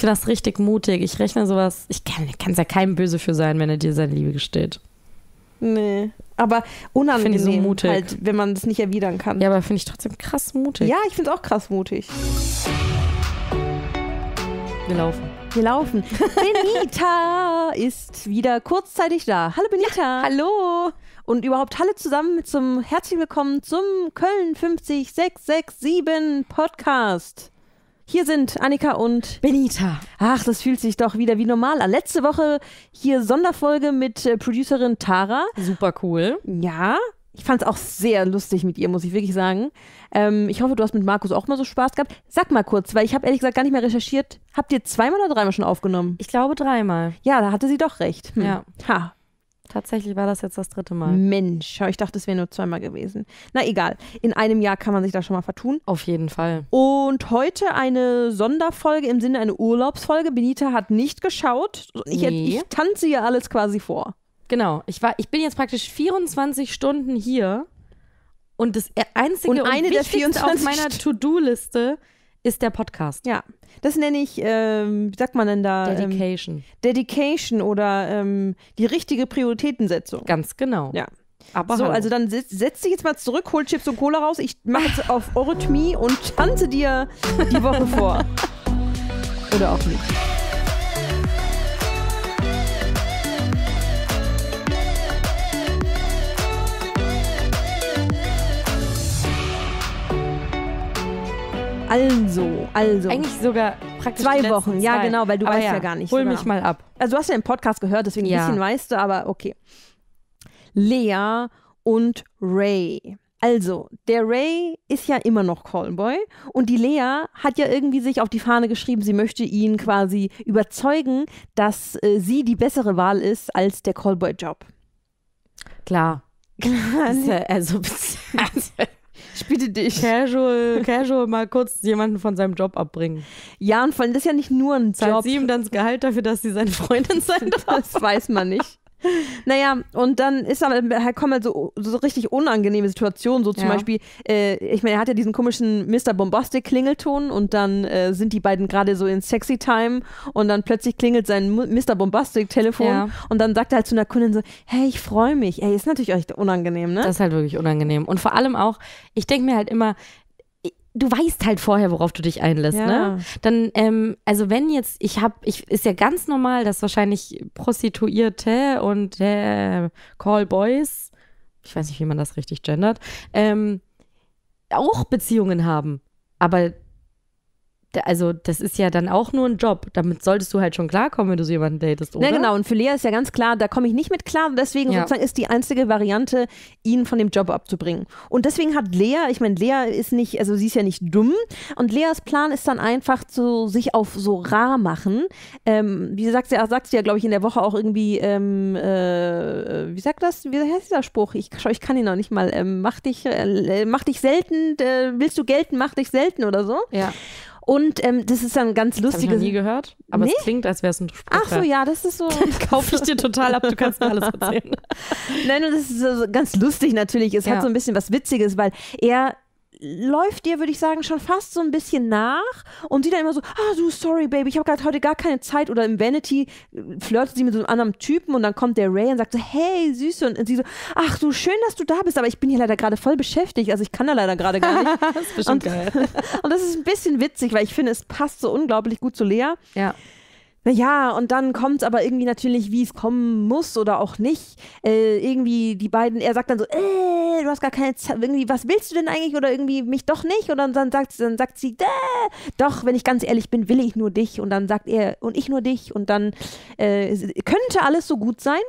Ich finde das richtig mutig. Ich rechne sowas. Ich kann es ja keinem böse für sein, wenn er dir seine Liebe gesteht. Nee. Aber unangenehm ich so mutig. halt, wenn man es nicht erwidern kann. Ja, aber finde ich trotzdem krass mutig. Ja, ich finde es auch krass mutig. Wir laufen. Wir laufen. Benita ist wieder kurzzeitig da. Hallo Benita. Ja, hallo. Und überhaupt Halle zusammen zum herzlich willkommen zum Köln 50667 Podcast. Hier sind Annika und Benita. Ach, das fühlt sich doch wieder wie normal an. Letzte Woche hier Sonderfolge mit äh, Producerin Tara. Super cool. Ja. Ich fand es auch sehr lustig mit ihr, muss ich wirklich sagen. Ähm, ich hoffe, du hast mit Markus auch mal so Spaß gehabt. Sag mal kurz, weil ich habe ehrlich gesagt gar nicht mehr recherchiert. Habt ihr zweimal oder dreimal schon aufgenommen? Ich glaube dreimal. Ja, da hatte sie doch recht. Hm. Ja. Ha, Tatsächlich war das jetzt das dritte Mal. Mensch, ich dachte, es wäre nur zweimal gewesen. Na egal, in einem Jahr kann man sich da schon mal vertun. Auf jeden Fall. Und heute eine Sonderfolge im Sinne einer Urlaubsfolge. Benita hat nicht geschaut. Ich, nee. ich tanze ihr alles quasi vor. Genau, ich, war, ich bin jetzt praktisch 24 Stunden hier und das e- einzige und eine und der 24 auf meiner To-Do-Liste ist, ist der Podcast. Ja, das nenne ich, ähm, wie sagt man denn da? Ähm, Dedication. Ähm, Dedication oder ähm, die richtige Prioritätensetzung. Ganz genau. Ja. Aber so, hallo. also dann setz, setz dich jetzt mal zurück, hol Chips und Cola raus. Ich mache jetzt auf Eurythmie und tanze dir die Woche vor. oder auch nicht. Also, also. Eigentlich sogar praktisch zwei Wochen. Zwei. Ja, genau, weil du aber weißt ja, ja, gar nicht. Hol mich mal ab. Also du hast ja den Podcast gehört, deswegen ja. ein bisschen weißt du, aber okay. Lea und Ray. Also, der Ray ist ja immer noch Callboy und die Lea hat ja irgendwie sich auf die Fahne geschrieben, sie möchte ihn quasi überzeugen, dass äh, sie die bessere Wahl ist als der Callboy-Job. Klar. Klar. also, also ich bitte dich, casual, casual mal kurz jemanden von seinem Job abbringen. Ja, und vor allem, das ist ja nicht nur ein Job. Zahlt sie ihm dann das Gehalt dafür, dass sie seine Freundin sein darf? Das weiß man nicht. naja, und dann ist aber, halt kommen halt so, so richtig unangenehme Situationen, so zum ja. Beispiel, äh, ich meine, er hat ja diesen komischen Mr. Bombastic-Klingelton und dann äh, sind die beiden gerade so in Sexy Time und dann plötzlich klingelt sein Mr. Bombastic-Telefon ja. und dann sagt er halt zu einer Kundin so, hey, ich freue mich. Ey, ist natürlich echt unangenehm, ne? Das ist halt wirklich unangenehm. Und vor allem auch, ich denke mir halt immer, du weißt halt vorher, worauf du dich einlässt, ja. ne? Dann, ähm, also wenn jetzt, ich habe, ich ist ja ganz normal, dass wahrscheinlich Prostituierte und äh, Callboys, ich weiß nicht, wie man das richtig gendert, ähm, auch Beziehungen haben. Aber also das ist ja dann auch nur ein Job. Damit solltest du halt schon klarkommen, wenn du so jemanden datest, ne, oder? Ja, genau. Und für Lea ist ja ganz klar, da komme ich nicht mit klar. Deswegen ja. sozusagen ist die einzige Variante, ihn von dem Job abzubringen. Und deswegen hat Lea, ich meine, Lea ist nicht, also sie ist ja nicht dumm. Und Leas Plan ist dann einfach so, sich auf so rar machen. Ähm, wie sagt sie, sagt sie ja, glaube ich, in der Woche auch irgendwie, ähm, äh, wie sagt das, wie heißt dieser Spruch? Ich, ich kann ihn noch nicht mal. Ähm, mach dich, äh, mach dich selten, äh, willst du gelten, mach dich selten oder so. Ja. Und ähm, das ist dann ganz lustiges. Ich Habe ich nie gehört, aber nee? es klingt, als wäre es ein Spruch. Ach so, ja, das ist so. Kaufe ich dir total ab, du kannst mir alles erzählen. Nein, und das ist so ganz lustig natürlich. Es ja. hat so ein bisschen was Witziges, weil er läuft dir, würde ich sagen, schon fast so ein bisschen nach und sie dann immer so, ah, du, sorry, Baby, ich habe gerade heute gar keine Zeit. Oder im Vanity äh, flirtet sie mit so einem anderen Typen und dann kommt der Ray und sagt so, hey, Süße. Und, und sie so, ach du, schön, dass du da bist, aber ich bin hier leider gerade voll beschäftigt, also ich kann da leider gerade gar nicht. das ist bestimmt und, geil. und das ist ein bisschen witzig, weil ich finde, es passt so unglaublich gut zu Lea. Ja. Naja, und dann kommt es aber irgendwie natürlich, wie es kommen muss oder auch nicht. Äh, irgendwie die beiden, er sagt dann so, äh, du hast gar keine Zeit, irgendwie, was willst du denn eigentlich oder irgendwie mich doch nicht? Und dann, dann, sagt, dann sagt sie, äh, doch, wenn ich ganz ehrlich bin, will ich nur dich. Und dann sagt er, und ich nur dich. Und dann äh, könnte alles so gut sein.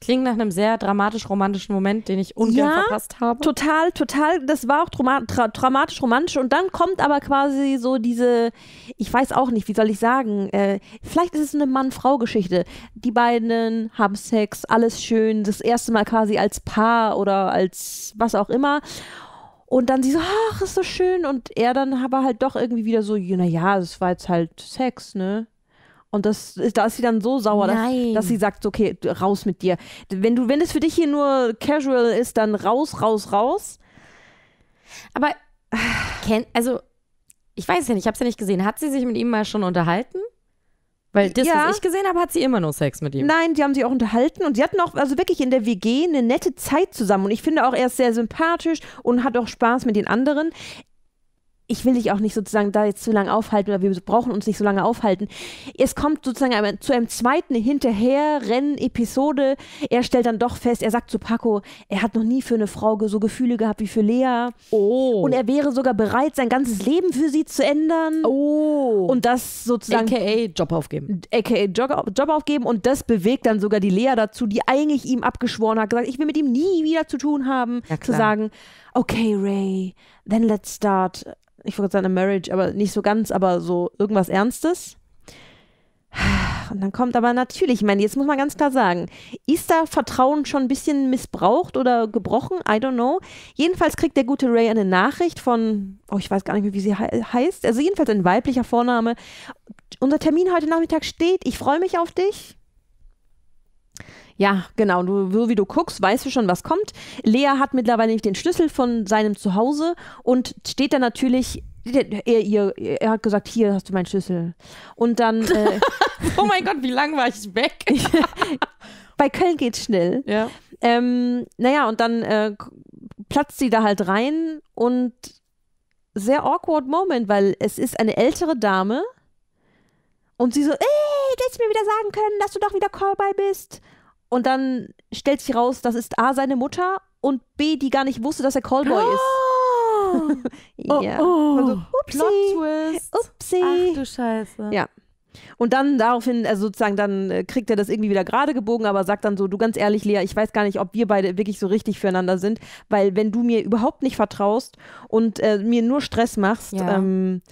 Klingt nach einem sehr dramatisch-romantischen Moment, den ich ungern ja, verpasst habe. Total, total. Das war auch dra dramatisch-romantisch. Und dann kommt aber quasi so diese, ich weiß auch nicht, wie soll ich sagen, äh, vielleicht ist es eine Mann-Frau-Geschichte. Die beiden haben Sex, alles schön, das erste Mal quasi als Paar oder als was auch immer. Und dann sie so, ach, ist so schön. Und er dann aber halt doch irgendwie wieder so, naja, es war jetzt halt Sex, ne? Und das, da ist sie dann so sauer, dass, dass, sie sagt, okay, raus mit dir. Wenn du, wenn es für dich hier nur casual ist, dann raus, raus, raus. Aber kennt, also ich weiß ja nicht, ich habe es ja nicht gesehen. Hat sie sich mit ihm mal schon unterhalten? Weil das, ja. was ich gesehen habe, hat sie immer nur Sex mit ihm. Nein, die haben sich auch unterhalten und sie hatten auch, also wirklich in der WG eine nette Zeit zusammen. Und ich finde auch, er ist sehr sympathisch und hat auch Spaß mit den anderen ich will dich auch nicht sozusagen da jetzt zu lange aufhalten oder wir brauchen uns nicht so lange aufhalten. Es kommt sozusagen zu einem zweiten Hinterherrennen-Episode. Er stellt dann doch fest, er sagt zu Paco, er hat noch nie für eine Frau so Gefühle gehabt wie für Lea. Oh. Und er wäre sogar bereit, sein ganzes Leben für sie zu ändern. Oh. Und das sozusagen. AKA Job aufgeben. AKA Job, Job aufgeben. Und das bewegt dann sogar die Lea dazu, die eigentlich ihm abgeschworen hat, gesagt, ich will mit ihm nie wieder zu tun haben, ja, zu sagen, okay, Ray, then let's start ich wollte sagen, eine Marriage, aber nicht so ganz, aber so irgendwas Ernstes. Und dann kommt aber natürlich, ich meine, jetzt muss man ganz klar sagen, ist da Vertrauen schon ein bisschen missbraucht oder gebrochen? I don't know. Jedenfalls kriegt der gute Ray eine Nachricht von, oh, ich weiß gar nicht mehr, wie sie he heißt. Also jedenfalls ein weiblicher Vorname. Unser Termin heute Nachmittag steht, ich freue mich auf dich. Ja, genau. Du, so wie du guckst, weißt du schon, was kommt. Lea hat mittlerweile nicht den Schlüssel von seinem Zuhause und steht da natürlich. Er, er, er hat gesagt, hier hast du meinen Schlüssel. Und dann. Äh, oh mein Gott, wie lang war ich weg? Bei Köln geht's schnell. Ja. Ähm, naja, und dann äh, platzt sie da halt rein und sehr awkward Moment, weil es ist eine ältere Dame und sie so, ey, du hättest mir wieder sagen können, dass du doch wieder Callboy bist. Und dann stellt sich raus, das ist A, seine Mutter und B, die gar nicht wusste, dass er Callboy oh. ist. Ah! ja. Oh, oh. Also, Upsi. Plot Twist. Upsi. Ach du Scheiße. Ja. Und dann daraufhin, also sozusagen, dann äh, kriegt er das irgendwie wieder gerade gebogen, aber sagt dann so, du ganz ehrlich, Lea, ich weiß gar nicht, ob wir beide wirklich so richtig füreinander sind, weil wenn du mir überhaupt nicht vertraust und äh, mir nur Stress machst, ja. ähm,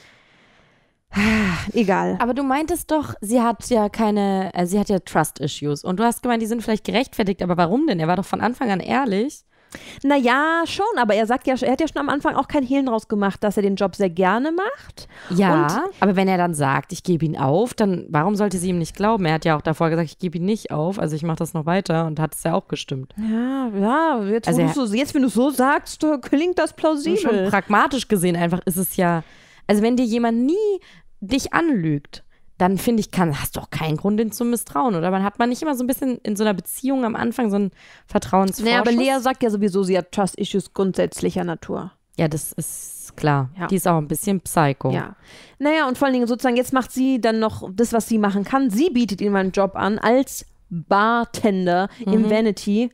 Egal. Aber du meintest doch, sie hat ja keine, äh, sie hat ja Trust-Issues. Und du hast gemeint, die sind vielleicht gerechtfertigt, aber warum denn? Er war doch von Anfang an ehrlich. Naja, schon, aber er sagt ja, er hat ja schon am Anfang auch kein Hehlen draus gemacht, dass er den Job sehr gerne macht. Ja, und aber wenn er dann sagt, ich gebe ihn auf, dann warum sollte sie ihm nicht glauben? Er hat ja auch davor gesagt, ich gebe ihn nicht auf, also ich mache das noch weiter und hat es ja auch gestimmt. Ja, ja, jetzt, also er, so, jetzt wenn du so sagst, klingt das plausibel. Schon pragmatisch gesehen einfach ist es ja also wenn dir jemand nie dich anlügt, dann finde ich, kann, hast du auch keinen Grund, ihn zu misstrauen. Oder man hat man nicht immer so ein bisschen in so einer Beziehung am Anfang so ein Vertrauensvorschuss? Naja, aber Lea sagt ja sowieso, sie hat Trust-Issues grundsätzlicher Natur. Ja, das ist klar. Ja. Die ist auch ein bisschen Psycho. Ja. Naja, und vor allen Dingen sozusagen, jetzt macht sie dann noch das, was sie machen kann. Sie bietet ihm einen Job an als Bartender mhm. im Vanity.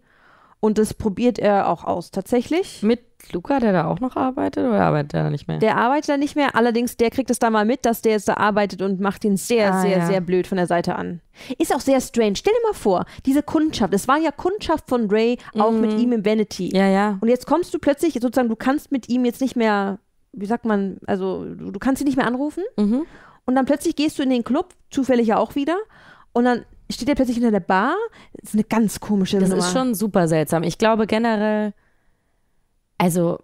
Und das probiert er auch aus, tatsächlich. Mit Luca, der da auch noch arbeitet oder arbeitet er da nicht mehr? Der arbeitet da nicht mehr, allerdings der kriegt es da mal mit, dass der jetzt da arbeitet und macht ihn sehr, ah, sehr, ja. sehr blöd von der Seite an. Ist auch sehr strange. Stell dir mal vor, diese Kundschaft, es war ja Kundschaft von Ray auch mhm. mit ihm im Vanity. Ja, ja. Und jetzt kommst du plötzlich, sozusagen, du kannst mit ihm jetzt nicht mehr, wie sagt man, also du, du kannst ihn nicht mehr anrufen. Mhm. Und dann plötzlich gehst du in den Club, zufällig ja auch wieder. Und dann steht er plötzlich hinter der Bar. Das ist eine ganz komische Das Nummer. ist schon super seltsam. Ich glaube generell, also.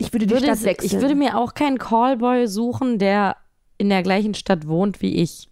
Ich würde die würde, Stadt wechseln. Ich würde mir auch keinen Callboy suchen, der in der gleichen Stadt wohnt wie ich.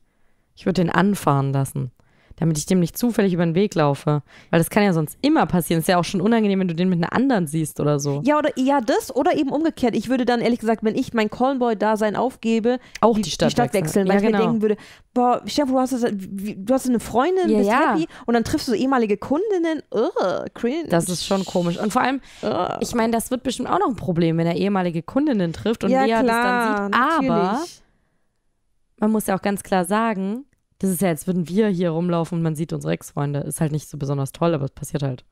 Ich würde den anfahren lassen damit ich dem nicht zufällig über den Weg laufe. Weil das kann ja sonst immer passieren. Ist ja auch schon unangenehm, wenn du den mit einer anderen siehst oder so. Ja, oder ja, das oder eben umgekehrt. Ich würde dann ehrlich gesagt, wenn ich mein Callboy-Dasein aufgebe, auch die, die, Stadt, die Stadt wechseln, wechseln weil ja, ich mir genau. denken würde, boah, Chef, du hast, das, du hast eine Freundin, ja, bist ja. happy und dann triffst du so ehemalige Kundinnen. Ugh, cringe. Das ist schon komisch. Und vor allem, Ugh. ich meine, das wird bestimmt auch noch ein Problem, wenn er ehemalige Kundinnen trifft und ja, er das dann sieht. Aber natürlich. man muss ja auch ganz klar sagen, das ist ja, als würden wir hier rumlaufen und man sieht unsere Ex-Freunde. Ist halt nicht so besonders toll, aber es passiert halt.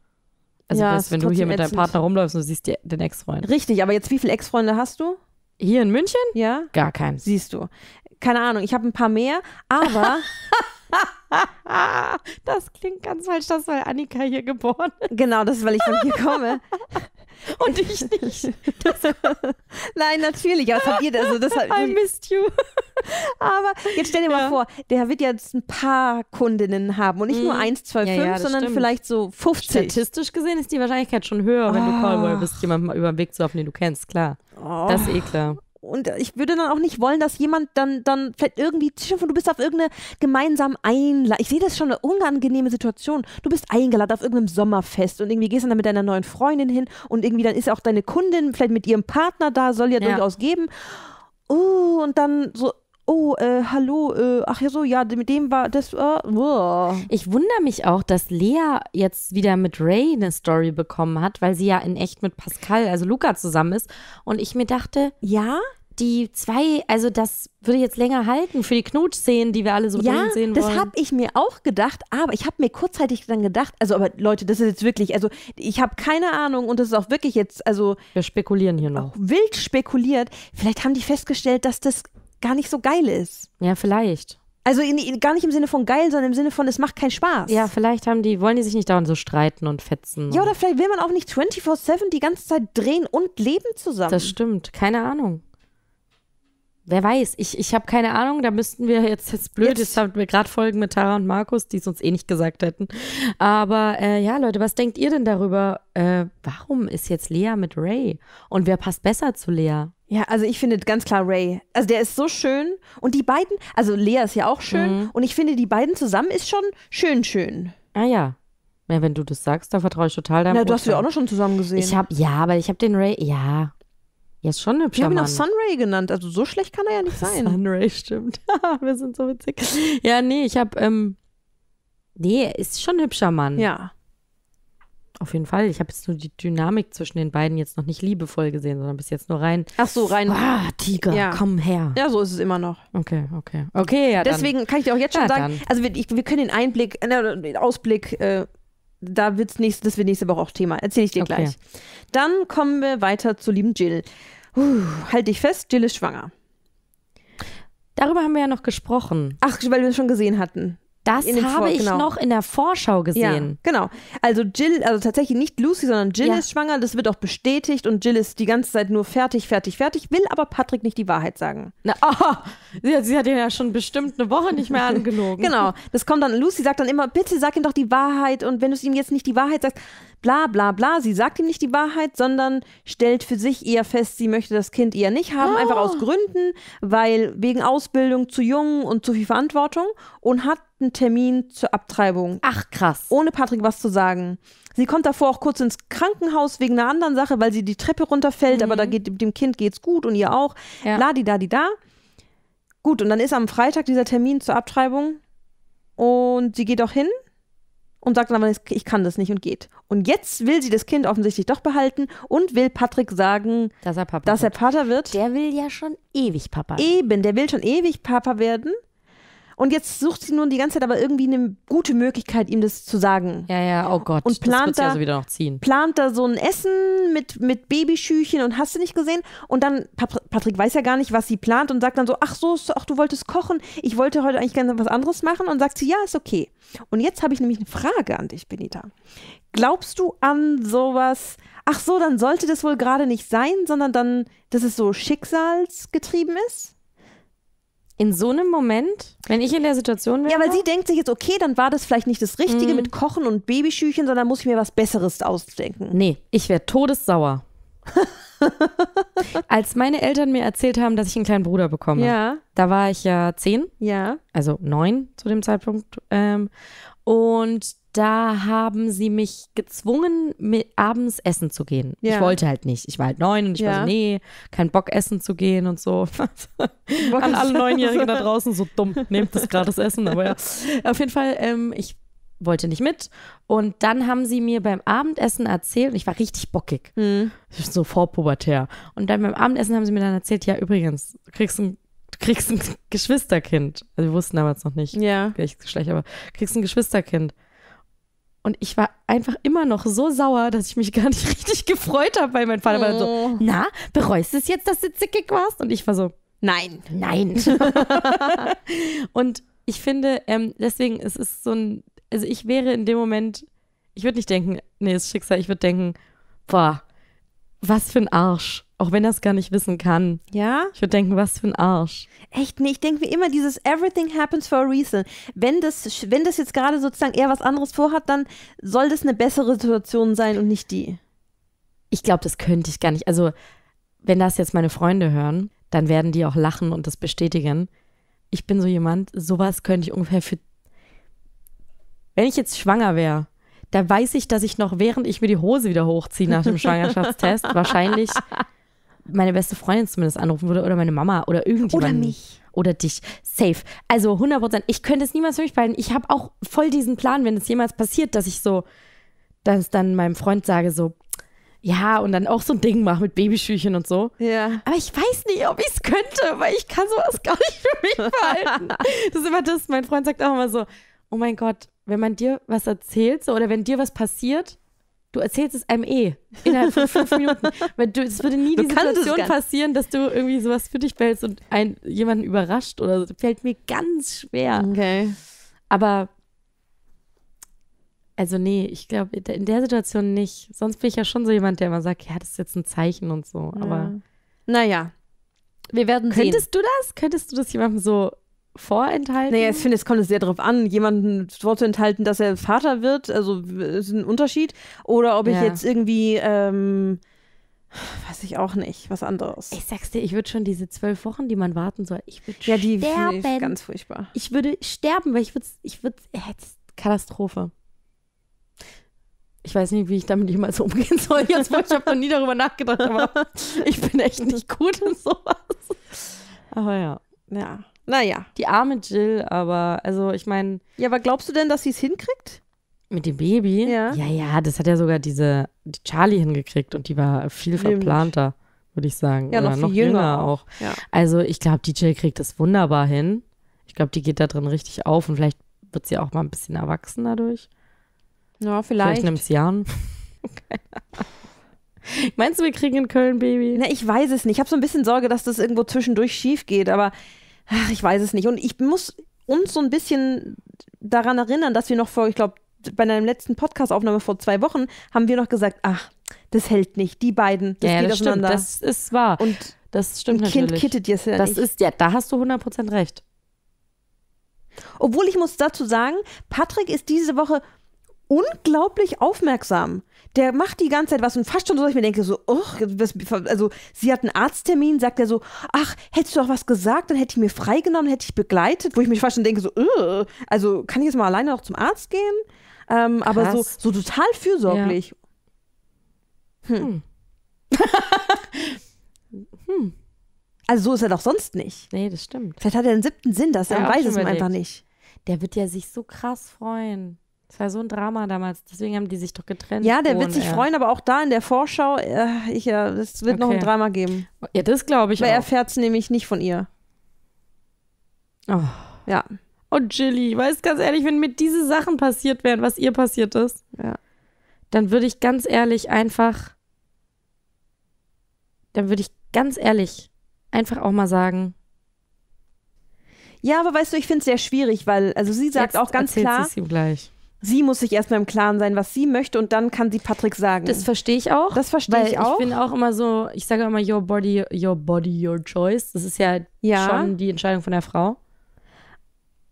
Also, ja, was, wenn du hier mit deinem Partner rumläufst und du siehst die, den Ex-Freund. Richtig, aber jetzt wie viele Ex-Freunde hast du? Hier in München? Ja. Gar keinen. Siehst du. Keine Ahnung, ich habe ein paar mehr, aber. das klingt ganz falsch, das ist, weil Annika hier geboren ist. Genau, das ist, weil ich von hier komme. und ich nicht. Nein, natürlich. Aber das habt ihr, also das habt, I missed you. aber jetzt stell dir ja. mal vor, der wird jetzt ein paar Kundinnen haben und nicht nur mhm. eins, zwei, ja, fünf, ja, sondern stimmt. vielleicht so 50. Statistisch gesehen ist die Wahrscheinlichkeit schon höher, wenn oh. du ah. Callboy bist, jemandem über den Weg zu laufen, den du kennst, klar. Oh. Das ist eh klar und ich würde dann auch nicht wollen, dass jemand dann, dann vielleicht irgendwie, du bist auf irgendeine gemeinsame Einladung. Ich sehe das schon, eine unangenehme Situation. Du bist eingeladen auf irgendeinem Sommerfest und irgendwie gehst du dann mit deiner neuen Freundin hin und irgendwie dann ist auch deine Kundin vielleicht mit ihrem Partner da, soll ja, ja. durchaus geben. Uh, und dann so oh, äh, hallo, äh, ach ja, so, ja, mit dem war das. Äh, oh. Ich wundere mich auch, dass Lea jetzt wieder mit Ray eine Story bekommen hat, weil sie ja in echt mit Pascal, also Luca, zusammen ist. Und ich mir dachte, ja, die zwei, also das würde jetzt länger halten für die Knutsch-Szenen, die wir alle so ja, sehen wollen. das habe ich mir auch gedacht, aber ich habe mir kurzzeitig dann gedacht, also aber Leute, das ist jetzt wirklich, also ich habe keine Ahnung und das ist auch wirklich jetzt, also wir spekulieren hier noch. Wild spekuliert, vielleicht haben die festgestellt, dass das gar nicht so geil ist. Ja, vielleicht. Also in, in, gar nicht im Sinne von geil, sondern im Sinne von, es macht keinen Spaß. Ja, vielleicht haben die, wollen die sich nicht dauernd so streiten und fetzen. Ja, oder vielleicht will man auch nicht 24-7 die ganze Zeit drehen und leben zusammen. Das stimmt, keine Ahnung. Wer weiß, ich, ich habe keine Ahnung, da müssten wir jetzt, jetzt blöd, jetzt, jetzt haben wir gerade Folgen mit Tara und Markus, die es uns eh nicht gesagt hätten. Aber äh, ja, Leute, was denkt ihr denn darüber? Äh, warum ist jetzt Lea mit Ray? Und wer passt besser zu Lea? Ja, also ich finde ganz klar Ray. Also der ist so schön und die beiden, also Lea ist ja auch schön mhm. und ich finde die beiden zusammen ist schon schön schön. Ah ja. Ja, wenn du das sagst, dann vertraue ich total deinem Ja, du hast sie auch noch schon zusammen gesehen. Ich habe ja, aber ich habe den Ray, ja. Ja, ist schon ein hübscher Ich habe ihn auch Sunray genannt, also so schlecht kann er ja nicht sein. Sunray, stimmt. Wir sind so witzig. Ja, nee, ich habe ähm, Nee, ist schon ein hübscher Mann. Ja. Auf jeden Fall. Ich habe jetzt nur die Dynamik zwischen den beiden jetzt noch nicht liebevoll gesehen, sondern bis jetzt nur rein. Ach so, rein. Ah, Tiger, ja. komm her. Ja, so ist es immer noch. Okay, okay. Okay, ja. Deswegen dann. kann ich dir auch jetzt schon ja, sagen, dann. also wir, ich, wir, können den Einblick, äh, den Ausblick, äh, da wird's nächste, das wird nächste Woche auch Thema. Erzähle ich dir okay. gleich. Dann kommen wir weiter zu lieben Jill. Puh, halt dich fest, Jill ist schwanger. Darüber haben wir ja noch gesprochen. Ach, weil wir es schon gesehen hatten. Das habe ich genau. noch in der Vorschau gesehen. Ja, genau. Also Jill, also tatsächlich nicht Lucy, sondern Jill ja. ist schwanger. Das wird auch bestätigt und Jill ist die ganze Zeit nur fertig, fertig, fertig, will aber Patrick nicht die Wahrheit sagen. Na, oh, sie, hat, sie hat ihn ja schon bestimmt eine Woche nicht mehr angelogen. genau. Das kommt dann, Lucy sagt dann immer, bitte sag ihm doch die Wahrheit und wenn du es ihm jetzt nicht die Wahrheit sagst, bla bla bla. Sie sagt ihm nicht die Wahrheit, sondern stellt für sich eher fest, sie möchte das Kind eher nicht haben, oh. einfach ah. aus Gründen, weil wegen Ausbildung zu jung und zu viel Verantwortung und hat einen Termin zur Abtreibung. Ach, krass. Ohne Patrick was zu sagen. Sie kommt davor auch kurz ins Krankenhaus wegen einer anderen Sache, weil sie die Treppe runterfällt, mhm. aber da mhm. geht dem Kind geht's gut und ihr auch. Ja. Ladi da, die da. Gut, und dann ist am Freitag dieser Termin zur Abtreibung und sie geht auch hin und sagt dann aber, ich kann das nicht und geht. Und jetzt will sie das Kind offensichtlich doch behalten und will Patrick sagen, dass er Papa, dass wird. er Vater wird. Der will ja schon ewig Papa. Eben, der will schon ewig Papa werden. Und jetzt sucht sie nun die ganze Zeit aber irgendwie eine gute Möglichkeit, ihm das zu sagen. Ja, ja, oh Gott. Und plant da, also wieder noch ziehen. Plant da so ein Essen mit, mit Babyschüchen und hast du nicht gesehen? Und dann, Patrick weiß ja gar nicht, was sie plant und sagt dann so, ach so, ach du wolltest kochen, ich wollte heute eigentlich gerne was anderes machen. Und sagt sie, ja, ist okay. Und jetzt habe ich nämlich eine Frage an dich, Benita. Glaubst du an sowas? Ach so, dann sollte das wohl gerade nicht sein, sondern dann, dass es so schicksalsgetrieben ist? in so einem Moment, wenn ich in der Situation wäre. Ja, weil sie denkt sich jetzt, okay, dann war das vielleicht nicht das Richtige mhm. mit Kochen und Babyschüchen, sondern muss ich mir was Besseres ausdenken. Nee, ich wäre todessauer. Als meine Eltern mir erzählt haben, dass ich einen kleinen Bruder bekomme, ja. da war ich ja zehn. Ja. Also neun zu dem Zeitpunkt. Ähm, und da haben sie mich gezwungen, mit, abends essen zu gehen. Ja. Ich wollte halt nicht. Ich war halt neun und ich ja. war so, nee, kein Bock essen zu gehen und so. An alle Neunjährigen da draußen, so dumm, nehmt das gratis Essen, aber ja. Auf jeden Fall, ähm, ich wollte nicht mit. Und dann haben sie mir beim Abendessen erzählt, und ich war richtig bockig, mhm. so vorpubertär. Und dann beim Abendessen haben sie mir dann erzählt, ja übrigens, du kriegst ein du kriegst ein Geschwisterkind. Also wir wussten damals noch nicht, ja. welches Geschlecht, aber kriegst ein Geschwisterkind. Und ich war einfach immer noch so sauer, dass ich mich gar nicht richtig gefreut habe, weil mein Vater oh. war so, oh. na, bereust du es jetzt, dass du zickig warst? Und ich war so, nein, nein. und ich finde, ähm, deswegen, es ist so ein, also ich wäre in dem Moment, ich würde nicht denken, nee, ist Schicksal, ich würde denken, boah, was für ein Arsch. Auch wenn er es gar nicht wissen kann. Ja? Ich würde denken, was für ein Arsch. Echt, nee, ich denke wie immer, dieses Everything happens for a reason. Wenn das, wenn das jetzt gerade sozusagen eher was anderes vorhat, dann soll das eine bessere Situation sein und nicht die. Ich glaube, das könnte ich gar nicht. Also, wenn das jetzt meine Freunde hören, dann werden die auch lachen und das bestätigen. Ich bin so jemand, sowas könnte ich ungefähr für. Wenn ich jetzt schwanger wäre, da weiß ich, dass ich noch, während ich mir die Hose wieder hochziehe nach dem Schwangerschaftstest, wahrscheinlich meine beste Freundin zumindest anrufen würde oder meine Mama oder irgendjemand. Oder mich. Oder dich. Safe. Also 100 Prozent. Ich könnte es niemals für mich behalten. Ich habe auch voll diesen Plan, wenn es jemals passiert, dass ich so, dass dann meinem Freund sage so, ja, und dann auch so ein Ding mache mit Babyschüchen und so. Ja. Aber ich weiß nicht, ob ich es könnte, weil ich kann sowas gar nicht für mich behalten. das ist immer das. Mein Freund sagt auch immer so, oh mein Gott, wenn man dir was erzählt so, oder wenn dir was passiert, Du erzählst es einem eh innerhalb von fünf Minuten. Weil du, es würde nie du die Situation passieren, dass du irgendwie sowas für dich behältst und einen, jemanden überrascht oder so. Das fällt mir ganz schwer. Okay. Aber also nee, ich glaube in der Situation nicht. Sonst bin ich ja schon so jemand, der immer sagt, ja, das ist jetzt ein Zeichen und so. Ja. Aber naja, wir werden Könntest sehen. Könntest du das? Könntest du das jemandem so vorenthalten? Naja, ich finde, es kommt sehr darauf an, jemanden vorzuenthalten, dass er Vater wird, also ist ein Unterschied. Oder ob ich ja. jetzt irgendwie, ähm, weiß ich auch nicht, was anderes. Ich sag's dir, ich würde schon diese zwölf Wochen, die man warten soll, ich würde ja, die sterben. Ich ganz furchtbar. Ich würde sterben, weil ich würde, ich würde, Katastrophe. Ich weiß nicht, wie ich damit jemals umgehen soll. Jetzt, ich habe noch nie darüber nachgedacht, aber ich bin echt nicht gut in sowas. Aber ja. Ja. Naja. Die arme Jill, aber, also ich meine. Ja, aber glaubst du denn, dass sie es hinkriegt? Mit dem Baby? Ja. Ja, ja, das hat ja sogar diese die Charlie hingekriegt und die war viel verplanter, würde ich sagen. Ja, Oder noch, noch jünger, jünger auch. Ja. Also ich glaube, die Jill kriegt das wunderbar hin. Ich glaube, die geht da drin richtig auf und vielleicht wird sie auch mal ein bisschen erwachsen dadurch. Ja, vielleicht. Vielleicht nimmt es Jahren. Keine Ahnung. Meinst du, wir kriegen in Köln Baby? Na, ich weiß es nicht. Ich habe so ein bisschen Sorge, dass das irgendwo zwischendurch schief geht, aber Ach, ich weiß es nicht. Und ich muss uns so ein bisschen daran erinnern, dass wir noch vor, ich glaube, bei deinem letzten Podcast-Aufnahme vor zwei Wochen haben wir noch gesagt, ach, das hält nicht. Die beiden, das ja, geht das auseinander. Stimmt. Das ist wahr. Und das stimmt ein Kind kittet jetzt ja Das nicht. ist, ja, da hast du 100% recht. Obwohl ich muss dazu sagen, Patrick ist diese Woche unglaublich aufmerksam der macht die ganze Zeit was und fast schon so, ich mir denke so, oh, also sie hat einen Arzttermin, sagt er so, ach, hättest du auch was gesagt, dann hätte ich mir freigenommen, hätte ich begleitet, wo ich mich fast schon denke so, Ugh, also kann ich jetzt mal alleine noch zum Arzt gehen? Ähm, aber so, so total fürsorglich. Ja. Hm. Hm. hm. Also so ist er doch sonst nicht. Nee, das stimmt. Vielleicht hat er den siebten Sinn, dass ja, er weiß es einfach nicht. Der wird ja sich so krass freuen. Es war so ein Drama damals, deswegen haben die sich doch getrennt. Ja, der wird sich er. freuen, aber auch da in der Vorschau, äh, ja, äh, es wird okay. noch ein Drama geben. Ja, das glaube ich Weil auch. er fährt es nämlich nicht von ihr. Oh. Ja. Und oh, Jilly, weißt ganz ehrlich, wenn mit diese Sachen passiert wären, was ihr passiert ist, ja. dann würde ich ganz ehrlich einfach, dann würde ich ganz ehrlich einfach auch mal sagen. Ja, aber weißt du, ich finde es sehr schwierig, weil, also sie sagt Jetzt auch ganz klar. Sie ihm gleich. Sie muss sich erstmal im Klaren sein, was sie möchte und dann kann sie Patrick sagen. Das verstehe ich auch. Das verstehe ich auch. Ich bin auch immer so, ich sage immer your body, your body, your choice. Das ist ja, ja. schon die Entscheidung von der Frau.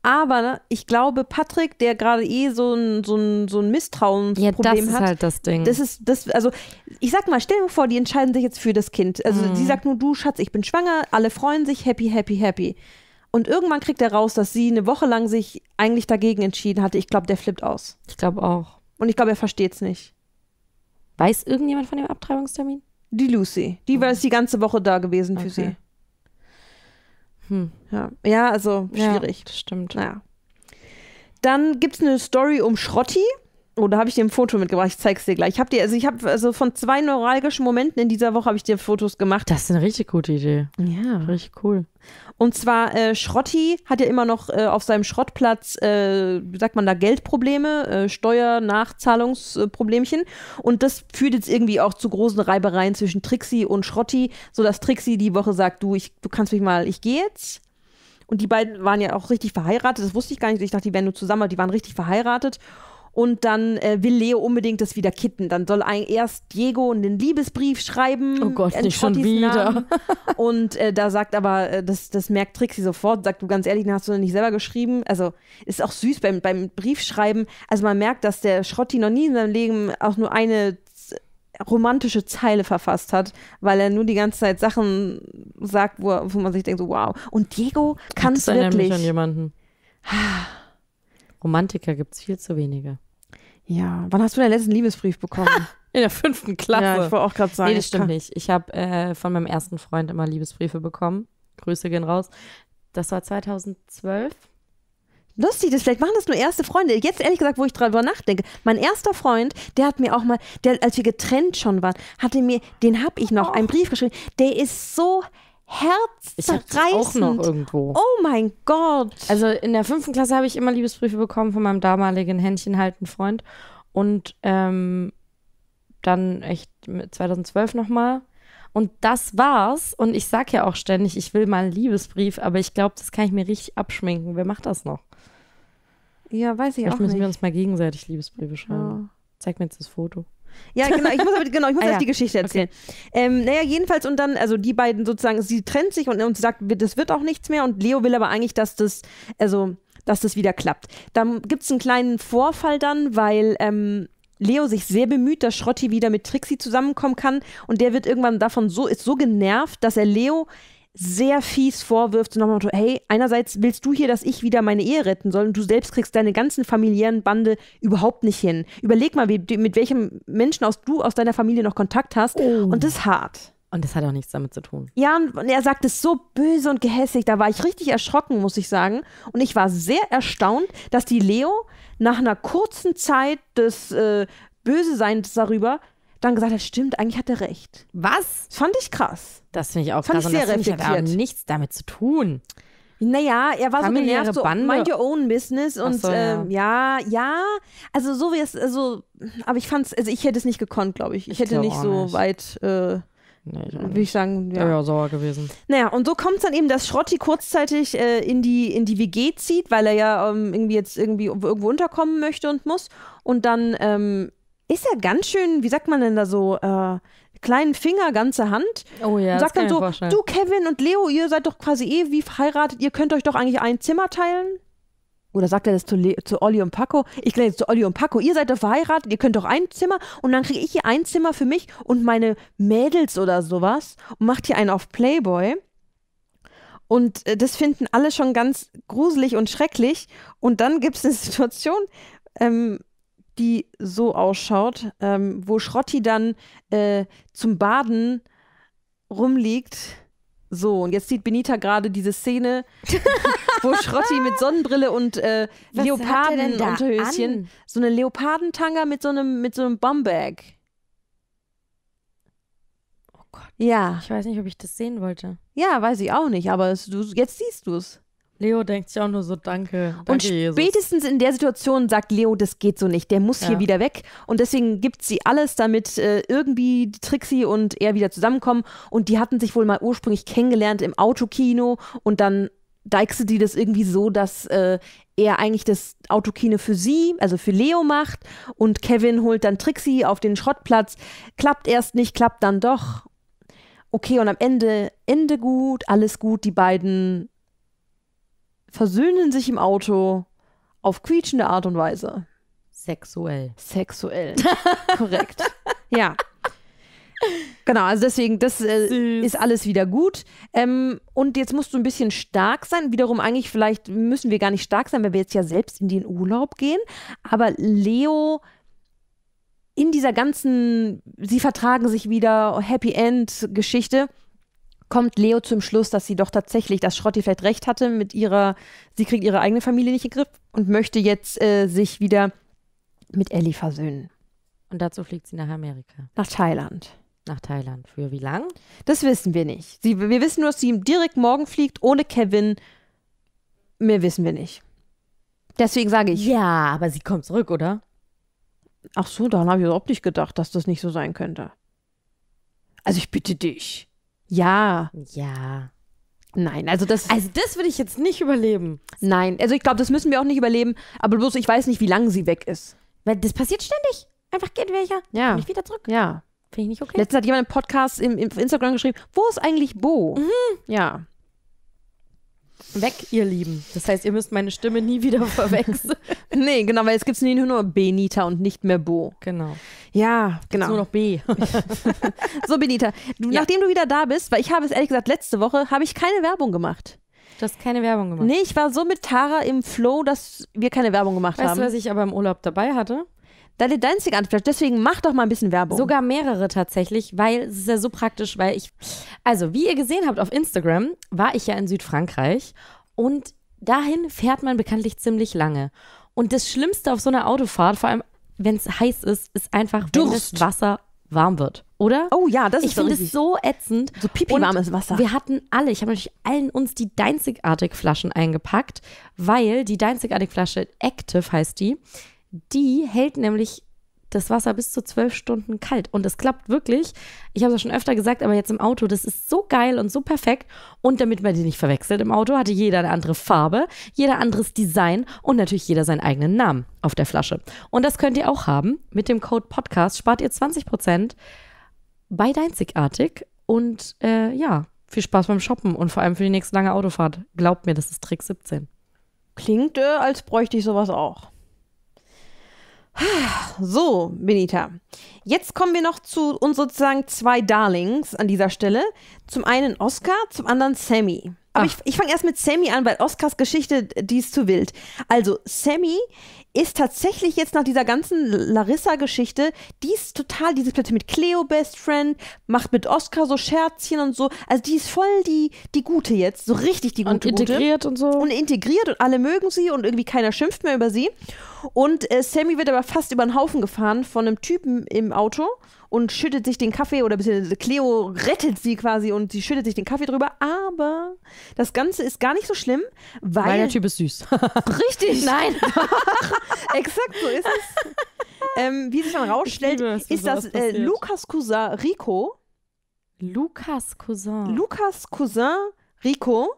Aber ich glaube, Patrick, der gerade eh so ein, so ein, so ein Misstrauensproblem hat. Ja, das ist hat, halt das Ding. Das ist, das, also, ich sag mal, stell dir vor, die entscheiden sich jetzt für das Kind. Also, mhm. sie sagt nur, du Schatz, ich bin schwanger, alle freuen sich, happy, happy, happy. Und irgendwann kriegt er raus, dass sie eine Woche lang sich eigentlich dagegen entschieden hatte. Ich glaube, der flippt aus. Ich glaube auch. Und ich glaube, er versteht es nicht. Weiß irgendjemand von dem Abtreibungstermin? Die Lucy. Die oh. war jetzt die ganze Woche da gewesen okay. für sie. Hm. Ja. ja, also schwierig. Ja, das stimmt. Naja. Dann gibt es eine Story um Schrotti. Oh, da habe ich dir ein Foto mitgebracht. Ich zeig's dir gleich. Ich habe dir, also ich habe also von zwei neuralgischen Momenten in dieser Woche habe ich dir Fotos gemacht. Das ist eine richtig gute Idee. Ja, richtig cool. Und zwar äh, Schrotti hat ja immer noch äh, auf seinem Schrottplatz, äh, sagt man da, Geldprobleme, äh, Steuernachzahlungsproblemchen. Und das führt jetzt irgendwie auch zu großen Reibereien zwischen Trixi und Schrotti, sodass Trixi die Woche sagt, du, ich, du kannst mich mal, ich gehe jetzt. Und die beiden waren ja auch richtig verheiratet. Das wusste ich gar nicht. Ich dachte, die wären nur zusammen, aber die waren richtig verheiratet und dann äh, will Leo unbedingt das wieder kitten. Dann soll ein, erst Diego einen Liebesbrief schreiben. Oh Gott, nicht schon wieder. Und äh, da sagt aber, äh, das, das merkt Trixie sofort, sagt du ganz ehrlich, den hast du nicht selber geschrieben. Also ist auch süß beim, beim Briefschreiben. Also man merkt, dass der Schrotti noch nie in seinem Leben auch nur eine romantische Zeile verfasst hat, weil er nur die ganze Zeit Sachen sagt, wo, wo man sich denkt, so wow. Und Diego kann es wirklich. An jemanden. Romantiker gibt es viel zu wenige. Ja, wann hast du deinen letzten Liebesbrief bekommen? In der fünften Klasse. Ja, ich wollte auch gerade sagen. Nee, das stimmt nicht. Ich habe äh, von meinem ersten Freund immer Liebesbriefe bekommen. Grüße gehen raus. Das war 2012. Lustig, das vielleicht machen das nur erste Freunde. Jetzt ehrlich gesagt, wo ich darüber nachdenke, mein erster Freund, der hat mir auch mal, der als wir getrennt schon waren, hatte mir, den habe ich noch, oh. einen Brief geschrieben. Der ist so herzzerreißend. Ich hab's auch noch irgendwo. Oh mein Gott. Also in der fünften Klasse habe ich immer Liebesbriefe bekommen von meinem damaligen Händchenhaltenden Freund und ähm, dann echt 2012 nochmal. Und das war's. Und ich sag ja auch ständig, ich will mal einen Liebesbrief, aber ich glaube, das kann ich mir richtig abschminken. Wer macht das noch? Ja, weiß ich Vielleicht auch müssen nicht. müssen wir uns mal gegenseitig Liebesbriefe schreiben. Ja. Zeig mir jetzt das Foto. Ja, genau, ich muss, aber, genau, ich muss ah, ja. die Geschichte erzählen. Okay. Ähm, naja, jedenfalls und dann, also die beiden sozusagen, sie trennt sich und, und sagt, das wird auch nichts mehr und Leo will aber eigentlich, dass das, also, dass das wieder klappt. Dann gibt es einen kleinen Vorfall dann, weil ähm, Leo sich sehr bemüht, dass Schrotti wieder mit Trixie zusammenkommen kann und der wird irgendwann davon so, ist so genervt, dass er Leo sehr fies vorwirft, nochmal, hey, einerseits willst du hier, dass ich wieder meine Ehe retten soll und du selbst kriegst deine ganzen familiären Bande überhaupt nicht hin. Überleg mal, wie, mit welchem Menschen aus du aus deiner Familie noch Kontakt hast oh. und das ist hart. Und das hat auch nichts damit zu tun. Ja, und er sagt es so böse und gehässig. Da war ich richtig erschrocken, muss ich sagen. Und ich war sehr erstaunt, dass die Leo nach einer kurzen Zeit des äh, Böseseins darüber dann gesagt hat, stimmt, eigentlich hat er recht. Was? Das fand ich krass. Das finde ich auch krass. Fand ich sehr und das reflektiert. Ich nichts damit zu tun. Naja, er war Familiäre so genervt, so mind your own business und so, ähm, ja. ja. ja, also so wie es, also, aber ich fand's, also ich hätte es nicht gekonnt, glaube ich. Ich, ich hätte nicht so nicht. weit, äh, nee, ich würde ich sagen, ja. ja. sauer gewesen. Naja, und so kommt es dann eben, dass Schrotti kurzzeitig äh, in, die, in die WG zieht, weil er ja ähm, irgendwie jetzt irgendwie irgendwo unterkommen möchte und muss und dann, ähm, ist ja ganz schön, wie sagt man denn da so, äh, kleinen Finger, ganze Hand. Oh ja, und sagt dann so, du Kevin und Leo, ihr seid doch quasi eh wie verheiratet, ihr könnt euch doch eigentlich ein Zimmer teilen. Oder sagt er das zu, zu Olli und Paco? Ich glaube jetzt zu Olli und Paco, ihr seid doch verheiratet, ihr könnt doch ein Zimmer und dann kriege ich hier ein Zimmer für mich und meine Mädels oder sowas und macht hier einen auf Playboy. Und äh, das finden alle schon ganz gruselig und schrecklich. Und dann gibt es eine Situation, ähm, die so ausschaut, ähm, wo Schrotti dann äh, zum Baden rumliegt. So, und jetzt sieht Benita gerade diese Szene, wo Schrotti mit Sonnenbrille und äh, Leopardenunterhöschen, so eine Leopardentanga mit so einem, mit so einem Bumbag. Oh Gott. Ja. Ich weiß nicht, ob ich das sehen wollte. Ja, weiß ich auch nicht, aber es, du, jetzt siehst du es. Leo denkt sich auch nur so, danke. danke und spätestens Jesus. in der Situation sagt Leo, das geht so nicht, der muss ja. hier wieder weg. Und deswegen gibt sie alles, damit äh, irgendwie Trixie und er wieder zusammenkommen. Und die hatten sich wohl mal ursprünglich kennengelernt im Autokino und dann deichste die das irgendwie so, dass äh, er eigentlich das Autokino für sie, also für Leo macht und Kevin holt dann Trixie auf den Schrottplatz. Klappt erst nicht, klappt dann doch. Okay, und am Ende, Ende gut, alles gut, die beiden versöhnen sich im Auto auf quietschende Art und Weise. Sexuell. Sexuell. Korrekt. Ja. Genau, also deswegen, das äh, ist alles wieder gut. Ähm, und jetzt musst du ein bisschen stark sein. Wiederum eigentlich, vielleicht müssen wir gar nicht stark sein, weil wir jetzt ja selbst in den Urlaub gehen. Aber Leo in dieser ganzen, sie vertragen sich wieder, Happy End-Geschichte, kommt Leo zum Schluss, dass sie doch tatsächlich, dass Schrotti vielleicht recht hatte mit ihrer, sie kriegt ihre eigene Familie nicht in den Griff und möchte jetzt äh, sich wieder mit Ellie versöhnen. Und dazu fliegt sie nach Amerika. Nach Thailand. Nach Thailand. Für wie lang? Das wissen wir nicht. Sie, wir wissen nur, dass sie direkt morgen fliegt, ohne Kevin. Mehr wissen wir nicht. Deswegen sage ich. Ja, aber sie kommt zurück, oder? Ach so, daran habe ich überhaupt nicht gedacht, dass das nicht so sein könnte. Also ich bitte dich. Ja. Ja. Nein, also das. Also das würde ich jetzt nicht überleben. Nein, also ich glaube, das müssen wir auch nicht überleben, aber bloß ich weiß nicht, wie lange sie weg ist. Weil das passiert ständig. Einfach geht welcher. Ja. ich wieder zurück. Ja. Finde ich nicht okay. Letztens hat jemand im Podcast im, im Instagram geschrieben, wo ist eigentlich Bo? Mhm. Ja. Weg, ihr Lieben. Das heißt, ihr müsst meine Stimme nie wieder verwechseln. nee, genau, weil jetzt gibt es nur Benita und nicht mehr Bo. Genau. Ja, genau. Nur noch B. so, Benita, du, ja. nachdem du wieder da bist, weil ich habe es ehrlich gesagt, letzte Woche habe ich keine Werbung gemacht. Du hast keine Werbung gemacht. Nee, ich war so mit Tara im Flow, dass wir keine Werbung gemacht weißt haben. Weißt du, was ich aber im Urlaub dabei hatte? Deine Dancing Unflash, deswegen mach doch mal ein bisschen Werbung. Sogar mehrere tatsächlich, weil es ist ja so praktisch, weil ich. Also, wie ihr gesehen habt auf Instagram, war ich ja in Südfrankreich und dahin fährt man bekanntlich ziemlich lange. Und das Schlimmste auf so einer Autofahrt, vor allem wenn es heiß ist, ist einfach, wenn das Wasser warm wird, oder? Oh ja, das ist so. Ich finde es so ätzend. So pipi-warmes Wasser. Wir hatten alle, ich habe natürlich allen uns die Deinzigartig-Flaschen eingepackt, weil die Deinzigartig-Flasche Active heißt die, die hält nämlich das Wasser bis zu zwölf Stunden kalt. Und das klappt wirklich. Ich habe es schon öfter gesagt, aber jetzt im Auto, das ist so geil und so perfekt. Und damit man die nicht verwechselt im Auto, hatte jeder eine andere Farbe, jeder anderes Design und natürlich jeder seinen eigenen Namen auf der Flasche. Und das könnt ihr auch haben. Mit dem Code Podcast spart ihr 20% bei Deinzigartig. Und äh, ja, viel Spaß beim Shoppen und vor allem für die nächste lange Autofahrt. Glaubt mir, das ist Trick 17. Klingt, äh, als bräuchte ich sowas auch. So, Benita. Jetzt kommen wir noch zu uns sozusagen zwei Darlings an dieser Stelle. Zum einen Oscar, zum anderen Sammy. Aber Ach. ich, ich fange erst mit Sammy an, weil Oscars Geschichte, die ist zu wild. Also, Sammy ist tatsächlich jetzt nach dieser ganzen Larissa-Geschichte, die ist total, die ist plötzlich mit Cleo Best Friend, macht mit Oscar so Scherzchen und so. Also die ist voll die, die Gute jetzt, so richtig die Gute. Und integriert Gute. und so. Und integriert und alle mögen sie und irgendwie keiner schimpft mehr über sie. Und äh, Sammy wird aber fast über den Haufen gefahren von einem Typen im Auto und schüttet sich den Kaffee oder beziehungsweise Cleo rettet sie quasi und sie schüttet sich den Kaffee drüber. Aber das Ganze ist gar nicht so schlimm, weil. Weil der Typ ist süß. Richtig, nein. Exakt so ist es. Ähm, wie sich dann rausstellt, liebe, ist das äh, Lukas Cousin Rico. Lukas Cousin. Lukas Cousin Rico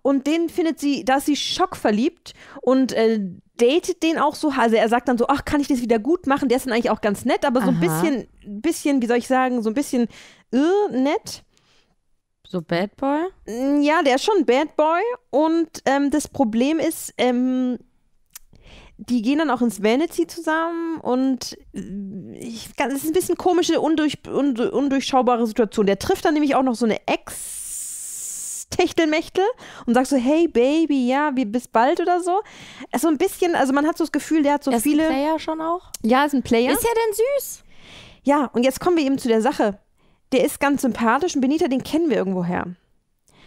und den findet sie, da ist sie schockverliebt und äh, datet den auch so. Also er sagt dann so, ach, kann ich das wieder gut machen? Der ist dann eigentlich auch ganz nett, aber so Aha. ein bisschen, bisschen, wie soll ich sagen, so ein bisschen äh, nett. So Bad Boy? Mm, ja, der ist schon Bad Boy. Und ähm, das Problem ist, ähm, die gehen dann auch ins Vanity zusammen und es äh, ist ein bisschen komische, undurch, und, undurchschaubare Situation. Der trifft dann nämlich auch noch so eine Ex- Techtelmechtel und sagst so, hey Baby, ja, wie, bis bald oder so. So ein bisschen, also man hat so das Gefühl, der hat so ist viele. Ist ein Player schon auch? Ja, ist ein Player. Ist ja denn süß. Ja, und jetzt kommen wir eben zu der Sache. Der ist ganz sympathisch und Benita, den kennen wir irgendwoher.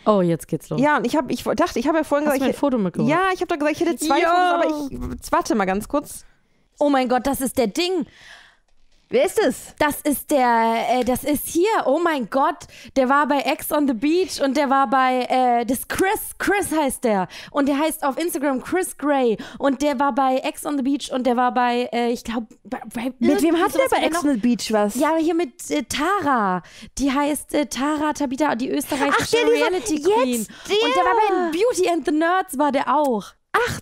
Oh, jetzt geht's los. Ja, und ich, hab, ich dachte, ich habe ja vorhin Hast gesagt. Ich, ein Foto mitgebracht? Ja, ich habe doch gesagt, ich hätte zwei Fotos, aber ich. Warte mal ganz kurz. Oh mein Gott, das ist der Ding. Wer ist es? Das ist der, äh, das ist hier, oh mein Gott, der war bei X on the Beach und der war bei, äh, das Chris, Chris heißt der. Und der heißt auf Instagram Chris Gray und der war bei X on the Beach und der war bei, äh, ich glaube, mit wem hatte der bei X on the Beach was? Ja, hier mit äh, Tara. Die heißt äh, Tara Tabita, die österreichische Ach, der, Reality Queen. Jetzt, der. Und der war bei Beauty and the Nerds, war der auch. Ach,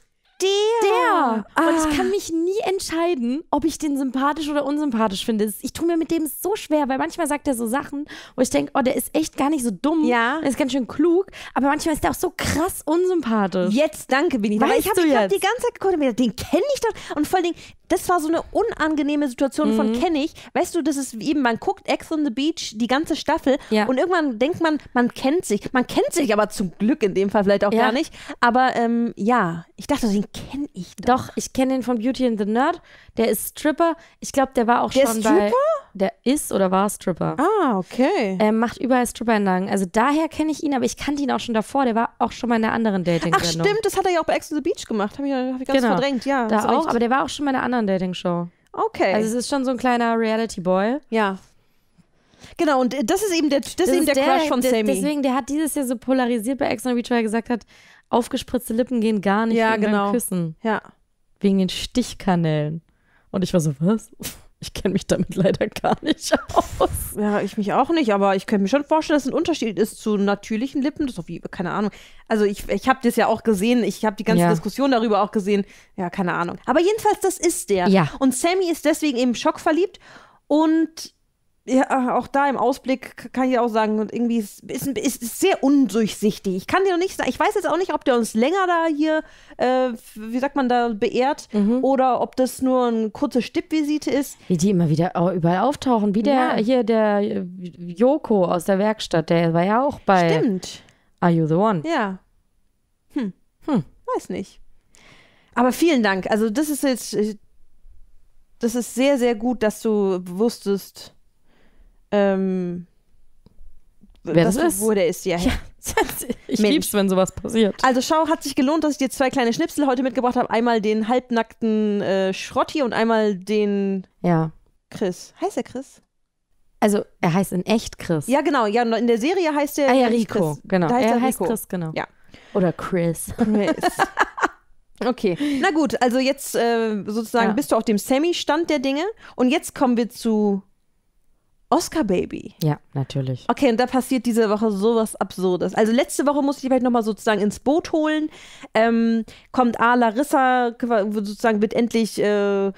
der. der. Und ich ah. kann mich nie entscheiden, ob ich den sympathisch oder unsympathisch finde. Ich tue mir mit dem so schwer, weil manchmal sagt er so Sachen, wo ich denke, oh, der ist echt gar nicht so dumm. Ja. Der ist ganz schön klug. Aber manchmal ist der auch so krass unsympathisch. Jetzt, danke, bin ich. aber ich habe hab die ganze Zeit geguckt, den kenne ich doch. Und vor allen Dingen, das war so eine unangenehme Situation mhm. von kenne ich. Weißt du, das ist eben, man guckt Ex on the Beach die ganze Staffel ja. und irgendwann denkt man, man kennt sich. Man kennt sich aber zum Glück in dem Fall vielleicht auch ja. gar nicht. Aber ähm, ja, ich dachte, den kenne ich doch. Doch, ich kenne den von Beauty and the Nerd. Der ist Stripper. Ich glaube, der war auch der schon ist Stripper? Der ist oder war Stripper. Ah, okay. Er macht überall Stripper-Einlagen. Also daher kenne ich ihn, aber ich kannte ihn auch schon davor. Der war auch schon mal in einer anderen Dating-Show. Ach, stimmt, das hat er ja auch bei Ex on the Beach gemacht. Habe ich, hab ich ganz genau. verdrängt, ja. Da auch, aber der war auch schon mal in einer anderen Dating-Show. Okay. Also es ist schon so ein kleiner Reality-Boy. Ja. Genau, und das ist eben der, das, das ist eben der, der Crush von der, Sammy. Deswegen, der hat dieses Jahr so polarisiert bei Ex on the Beach, weil er gesagt hat, aufgespritzte Lippen gehen gar nicht ja, wegen genau. Küssen. Ja. Wegen den Stichkanälen. Und ich war so, was? Ich kenne mich damit leider gar nicht aus. Ja, ich mich auch nicht, aber ich könnte mir schon vorstellen, dass ein Unterschied ist zu natürlichen Lippen. Das ist wie, keine Ahnung. Also ich, ich habe das ja auch gesehen, ich habe die ganze ja. Diskussion darüber auch gesehen. Ja, keine Ahnung. Aber jedenfalls, das ist der. Ja. Und Sammy ist deswegen eben schockverliebt und ja, äh, auch da im Ausblick kann ich auch sagen, irgendwie ist es ist, ist, sehr undurchsichtig. Ich kann dir noch nicht sagen, ich weiß jetzt auch nicht, ob der uns länger da hier, äh, wie sagt man da, beehrt mhm. oder ob das nur eine kurze Stippvisite ist. Wie die immer wieder überall auftauchen, wie der ja. hier, der äh, Joko aus der Werkstatt, der war ja auch bei. Stimmt. Are you the one? Ja. Hm. Hm. Weiß nicht. Aber vielen Dank. Also, das ist jetzt. Äh, das ist sehr, sehr gut, dass du wusstest ähm, Wer das, ist? Wo der ist, ja. ja. ich Mensch. lieb's, wenn sowas passiert. Also schau, hat sich gelohnt, dass ich dir zwei kleine Schnipsel heute mitgebracht habe. Einmal den halbnackten äh, Schrotti und einmal den ja. Chris. Heißt er Chris? Also er heißt in echt Chris. Ja, genau. Ja, in der Serie heißt er ah, ja, Rico. Chris. Genau. Da heißt er, er heißt Chris, genau. Ja. Oder Chris. Chris. Okay. Na gut, also jetzt äh, sozusagen ja. bist du auf dem Sammy-Stand der Dinge. Und jetzt kommen wir zu Oscar Baby. Ja, natürlich. Okay, und da passiert diese Woche sowas Absurdes. Also letzte Woche musste ich vielleicht halt nochmal sozusagen ins Boot holen. Ähm, kommt A. Larissa, sozusagen wird endlich äh, äh,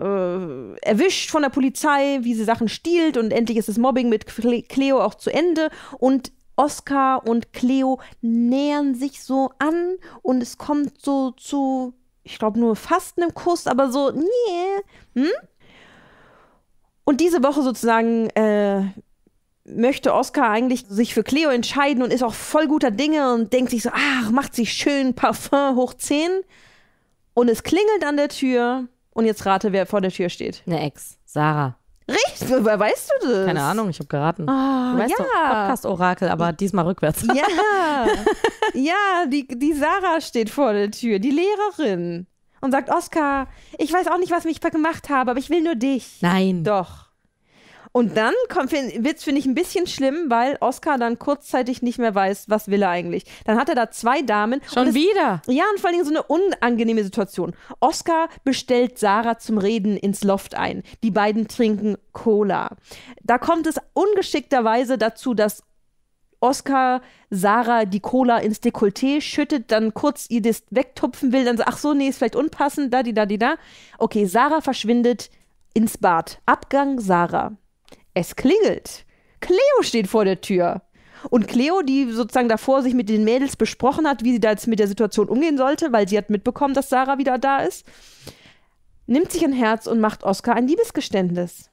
erwischt von der Polizei, wie sie Sachen stiehlt und endlich ist das Mobbing mit Cleo auch zu Ende. Und Oscar und Cleo nähern sich so an und es kommt so zu, ich glaube nur fast einem Kuss, aber so, nee, hm? Und diese Woche sozusagen äh, möchte Oscar eigentlich sich für Cleo entscheiden und ist auch voll guter Dinge und denkt sich so, ach, macht sie schön Parfum hoch 10. Und es klingelt an der Tür. Und jetzt rate, wer vor der Tür steht. Eine Ex, Sarah. Richtig, woher weißt du das? Keine Ahnung, ich habe geraten. Oh, du weißt ja. Podcast-Orakel, aber diesmal rückwärts. Ja, ja die, die Sarah steht vor der Tür, die Lehrerin und sagt, Oskar, ich weiß auch nicht, was mich gemacht habe, aber ich will nur dich. Nein. Doch. Und dann wird es, finde ich, ein bisschen schlimm, weil Oscar dann kurzzeitig nicht mehr weiß, was will er eigentlich. Dann hat er da zwei Damen. Schon das, wieder? Ja, und vor allen Dingen so eine unangenehme Situation. Oscar bestellt Sarah zum Reden ins Loft ein. Die beiden trinken Cola. Da kommt es ungeschickterweise dazu, dass Oscar Sarah die Cola ins Dekolleté schüttet, dann kurz ihr das wegtupfen will, dann sagt, ach so, nee, ist vielleicht unpassend, da, die, da, die, da. Okay, Sarah verschwindet ins Bad. Abgang Sarah. Es klingelt. Cleo steht vor der Tür. Und Cleo, die sozusagen davor sich mit den Mädels besprochen hat, wie sie da jetzt mit der Situation umgehen sollte, weil sie hat mitbekommen, dass Sarah wieder da ist, nimmt sich ein Herz und macht Oscar ein Liebesgeständnis.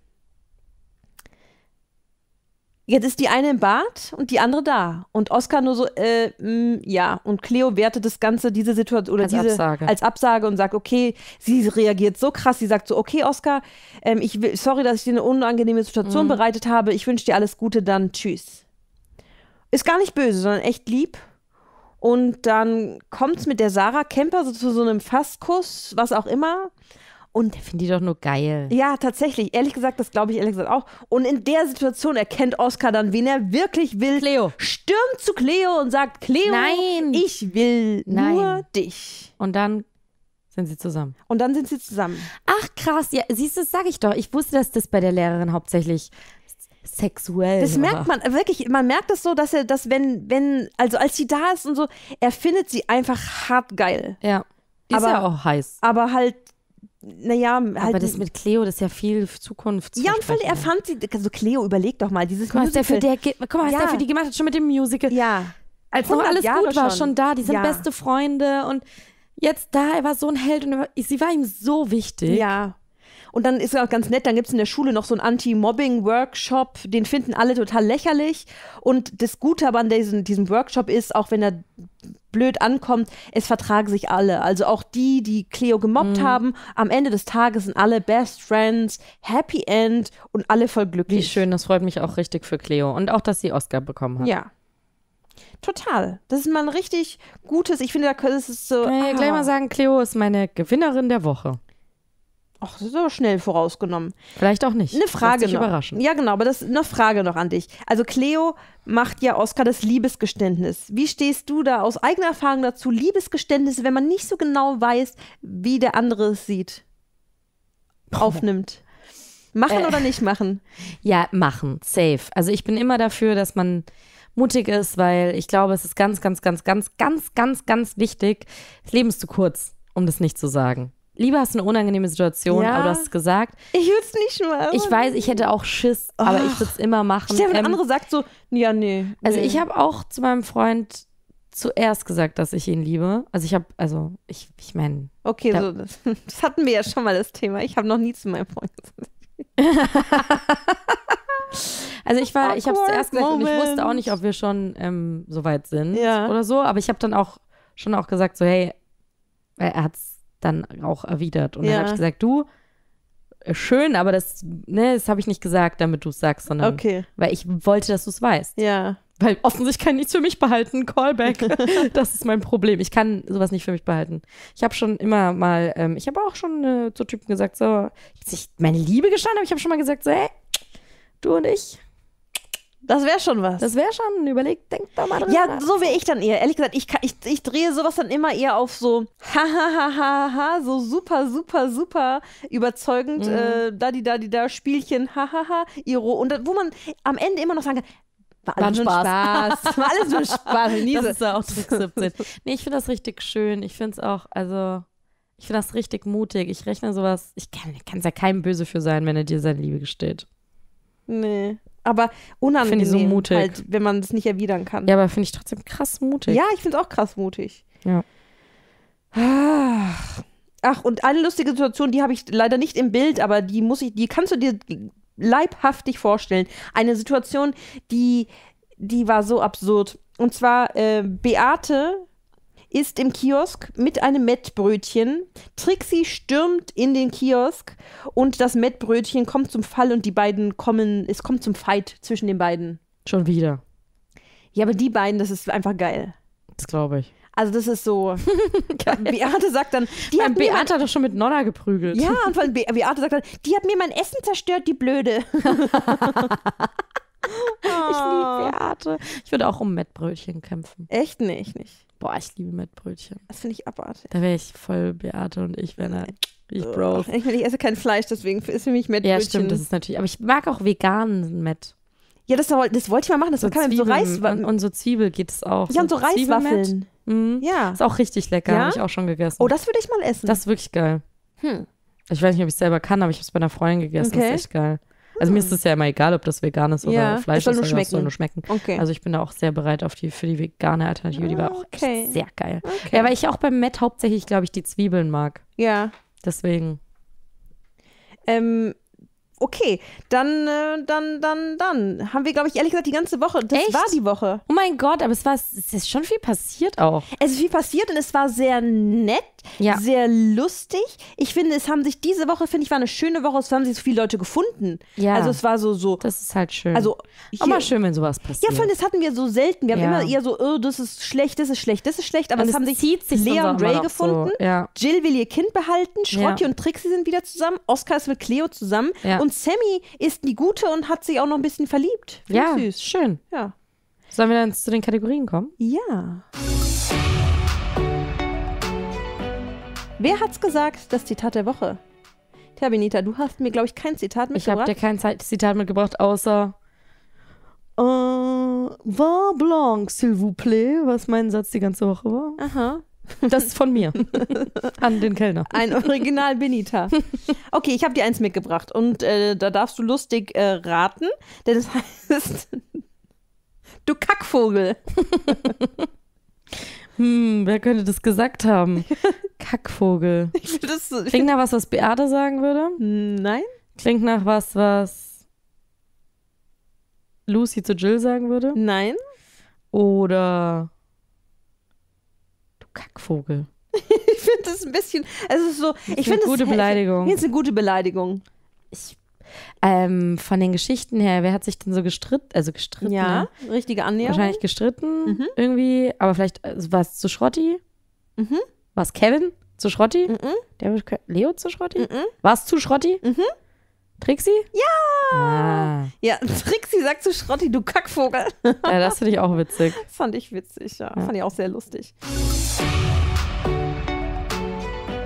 Jetzt ist die eine im Bad und die andere da. Und Oskar nur so, äh, mh, mm, ja. Und Cleo wertet das Ganze, diese Situation oder als diese Absage. als Absage und sagt, okay, sie reagiert so krass. Sie sagt so, okay, Oskar, ähm, ich will, sorry, dass ich dir eine unangenehme Situation mhm. bereitet habe. Ich wünsche dir alles Gute, dann tschüss. Ist gar nicht böse, sondern echt lieb. Und dann kommt es mit der Sarah Kemper so zu so einem Fasskuss, was auch immer. Und der findet die doch nur geil. Ja, tatsächlich. Ehrlich gesagt, das glaube ich ehrlich gesagt auch. Und in der Situation erkennt Oscar dann, wen er wirklich will. Cleo. Stürmt zu Cleo und sagt, Cleo, Nein. ich will Nein. nur dich. Und dann sind sie zusammen. Und dann sind sie zusammen. Ach krass, ja, siehst du, das sage ich doch. Ich wusste, dass das bei der Lehrerin hauptsächlich sexuell. Das war. merkt man wirklich, man merkt das so, dass er das, wenn, wenn, also als sie da ist und so, er findet sie einfach hart geil. Ja. Ist aber, ja auch heiß. Aber halt naja, halt. Aber das mit Cleo, das ist ja viel Zukunft. Ja, und er fand sie, also Cleo, überleg doch mal, dieses guck, Musical. Was der für, der, guck mal, was ja. der für die gemacht hat, schon mit dem Musical. Ja. Als noch alles Jahre gut war, schon. schon da, die sind ja. beste Freunde und jetzt da, er war so ein Held und sie war ihm so wichtig. Ja. Und dann ist es auch ganz nett, dann gibt es in der Schule noch so einen Anti-Mobbing-Workshop, den finden alle total lächerlich. Und das Gute aber an diesem, diesem Workshop ist, auch wenn er blöd ankommt, es vertragen sich alle. Also auch die, die Cleo gemobbt mhm. haben, am Ende des Tages sind alle Best Friends, Happy End und alle voll glücklich. Wie schön, das freut mich auch richtig für Cleo. Und auch, dass sie Oscar bekommen hat. Ja. Total. Das ist mal ein richtig gutes, ich finde, da ist es so. ich ah. gleich mal sagen, Cleo ist meine Gewinnerin der Woche. Ach, das ist aber schnell vorausgenommen. Vielleicht auch nicht. Eine Frage noch. Überraschen. Ja, genau, aber das ist eine Frage noch an dich. Also Cleo macht ja Oscar das Liebesgeständnis. Wie stehst du da aus eigener Erfahrung dazu, Liebesgeständnisse, wenn man nicht so genau weiß, wie der andere es sieht, aufnimmt? Machen äh. oder nicht machen? Ja, machen, safe. Also ich bin immer dafür, dass man mutig ist, weil ich glaube, es ist ganz, ganz, ganz, ganz, ganz, ganz, ganz wichtig. Das Leben ist zu kurz, um das nicht zu sagen lieber hast du eine unangenehme Situation, ja. aber du hast es gesagt. Ich würde es nicht machen. Ich weiß, ich hätte auch Schiss, Och. aber ich oh. würde es immer machen. Ich ähm, der andere sagt so, ja, nee. Also nee. Also ich habe auch zu meinem Freund zuerst gesagt, dass ich ihn liebe. Also ich habe, also ich, ich meine. Okay, da, so, das, das, hatten wir ja schon mal das Thema. Ich habe noch nie zu meinem Freund gesagt. also ich war, ich habe es zuerst gesagt Moment. und ich wusste auch nicht, ob wir schon ähm, so weit sind ja. oder so. Aber ich habe dann auch schon auch gesagt, so hey, er hat es dann auch erwidert. Und ja. dann habe ich gesagt, du, äh, schön, aber das, ne, das habe ich nicht gesagt, damit du es sagst, sondern okay. weil ich wollte, dass du es weißt. Ja. Weil offensichtlich kann ich nichts für mich behalten. Callback. das ist mein Problem. Ich kann sowas nicht für mich behalten. Ich habe schon immer mal, ähm, ich habe auch schon äh, zu Typen gesagt, so, jetzt meine Liebe gestanden, aber ich habe schon mal gesagt, so, hey, du und ich, das wäre schon was. Das wäre schon, überlegt, denkt da mal dran. Ja, so wäre ich dann eher. Ehrlich gesagt, ich, kann, ich, ich drehe sowas dann immer eher auf so ha ha ha ha ha, so super, super, super überzeugend, mhm. äh, da die da die da Spielchen, ha ha ha, Iro. Und wo man am Ende immer noch sagen kann, war alles nur Spaß. Spaß. war alles nur Spaß. Nie Das ist ja auch Trick 17. Nee, ich finde das richtig schön. Ich finde es auch, also, ich finde das richtig mutig. Ich rechne sowas, ich kann es ja keinem böse für sein, wenn er dir seine Liebe gesteht. Nee aber unangenehm. so mutig. Halt, wenn man es nicht erwidern kann. Ja, aber finde ich trotzdem krass mutig. Ja, ich finde es auch krass mutig. Ja. Ach. Ach, und eine lustige Situation, die habe ich leider nicht im Bild, aber die muss ich, die kannst du dir leibhaftig vorstellen. Eine Situation, die, die war so absurd. Und zwar äh, Beate ist im Kiosk mit einem Mettbrötchen. Trixie stürmt in den Kiosk und das Mettbrötchen kommt zum Fall und die beiden kommen, es kommt zum Fight zwischen den beiden. Schon wieder. Ja, aber die beiden, das ist einfach geil. Das glaube ich. Also das ist so. Beate sagt dann, die hat Beate mein... hat doch schon mit Nonna geprügelt. Ja, und von Be Beate sagt dann, die hat mir mein Essen zerstört, die Blöde. ich liebe Beate. Ich würde auch um Mettbrötchen kämpfen. Echt? Nee, ich nicht. Boah, ich liebe Mettbrötchen. Das finde ich abartig. Da wäre ich voll Beate und ich wäre ne- ich bro. Ich, meine, ich esse kein Fleisch, deswegen ist für mich Mettbrötchen. Ja, stimmt, das ist natürlich. Aber ich mag auch veganen Mett. Ja, das, das wollte ich mal machen. Das so kann man so Reis und, und so Zwiebel geht es auch. Ja, und so, so Reiswaffeln. Mhm. Ja. Ist auch richtig lecker, ja? habe ich auch schon gegessen. Oh, das würde ich mal essen. Das ist wirklich geil. Hm. Ich weiß nicht, ob ich es selber kann, aber ich habe es bei einer Freundin gegessen. Okay. Das ist echt geil. Also mir ist es ja immer egal, ob das vegan ist oder ja, Fleisch soll ist, schmecken. soll nur schmecken. Okay. Also ich bin da auch sehr bereit auf die, für die vegane Alternative, die war auch okay. sehr geil. Okay. Ja, weil ich auch beim Met hauptsächlich, glaube ich, die Zwiebeln mag. Ja. Deswegen. Ähm, okay, dann, äh, dann, dann, dann haben wir, glaube ich, ehrlich gesagt die ganze Woche, das Echt? war die Woche. Oh mein Gott, aber es war, es ist schon viel passiert auch. Es ist viel passiert und es war sehr nett, ja. sehr lustig. Ich finde, es haben sich diese Woche, finde ich, war eine schöne Woche, es haben sich so viele Leute gefunden. Ja. Also es war so, so. Das ist halt schön. Also hier, auch mal schön, wenn sowas passiert. Ja, vor allem, das hatten wir so selten. Wir haben immer eher so, oh, das ist schlecht, das ist schlecht, das ist schlecht. Aber es, haben sich, sich Lea und Ray gefunden. So. Ja. Jill will ihr Kind behalten. Schrotti und Trixie sind wieder zusammen. Oscar ist mit Cleo zusammen. Und und Sammy ist die Gute und hat sich auch noch ein bisschen verliebt. Wie ja, süß. schön. Ja. Sollen wir dann zu den Kategorien kommen? Ja. Wer hat's gesagt, das Zitat der Woche? Tja, Benita, du hast mir, glaube ich, kein Zitat mitgebracht. Ich habe dir kein Zitat mitgebracht, außer äh, uh, War blanc, s'il vous plaît, was mein Satz die ganze Woche war. Aha. Das ist von mir. An den Kellner. Ein Original Benita. Okay, ich habe dir eins mitgebracht und äh, da darfst du lustig äh, raten, denn es heißt, du Kackvogel. Hm, wer könnte das gesagt haben? Kackvogel. Ich das, ich Klingt nach was, was Beate sagen würde? Nein. Klingt nach was, was Lucy zu Jill sagen würde? Nein. Oder Kackvogel. ich finde das ein bisschen, also es ist so, ich finde gute Beleidigung. Jetzt eine gute Beleidigung. Ich, ähm, von den Geschichten her, wer hat sich denn so gestritten? Also gestritten. Ja, ne? richtige Annäherung. Wahrscheinlich gestritten mhm. irgendwie, aber vielleicht also war es zu Schrotti? Mhm. War es Kevin zu Schrotti? Mhm. Der, Leo zu Schrotti? Mhm. War es zu Schrotti? Mhm. Trixi? Ja! Ah. Ja, Trixi sagt zu Schrotti, du Kackvogel. ja, das finde ich auch witzig. Fand ich witzig, ja. ja. Fand ich auch sehr lustig.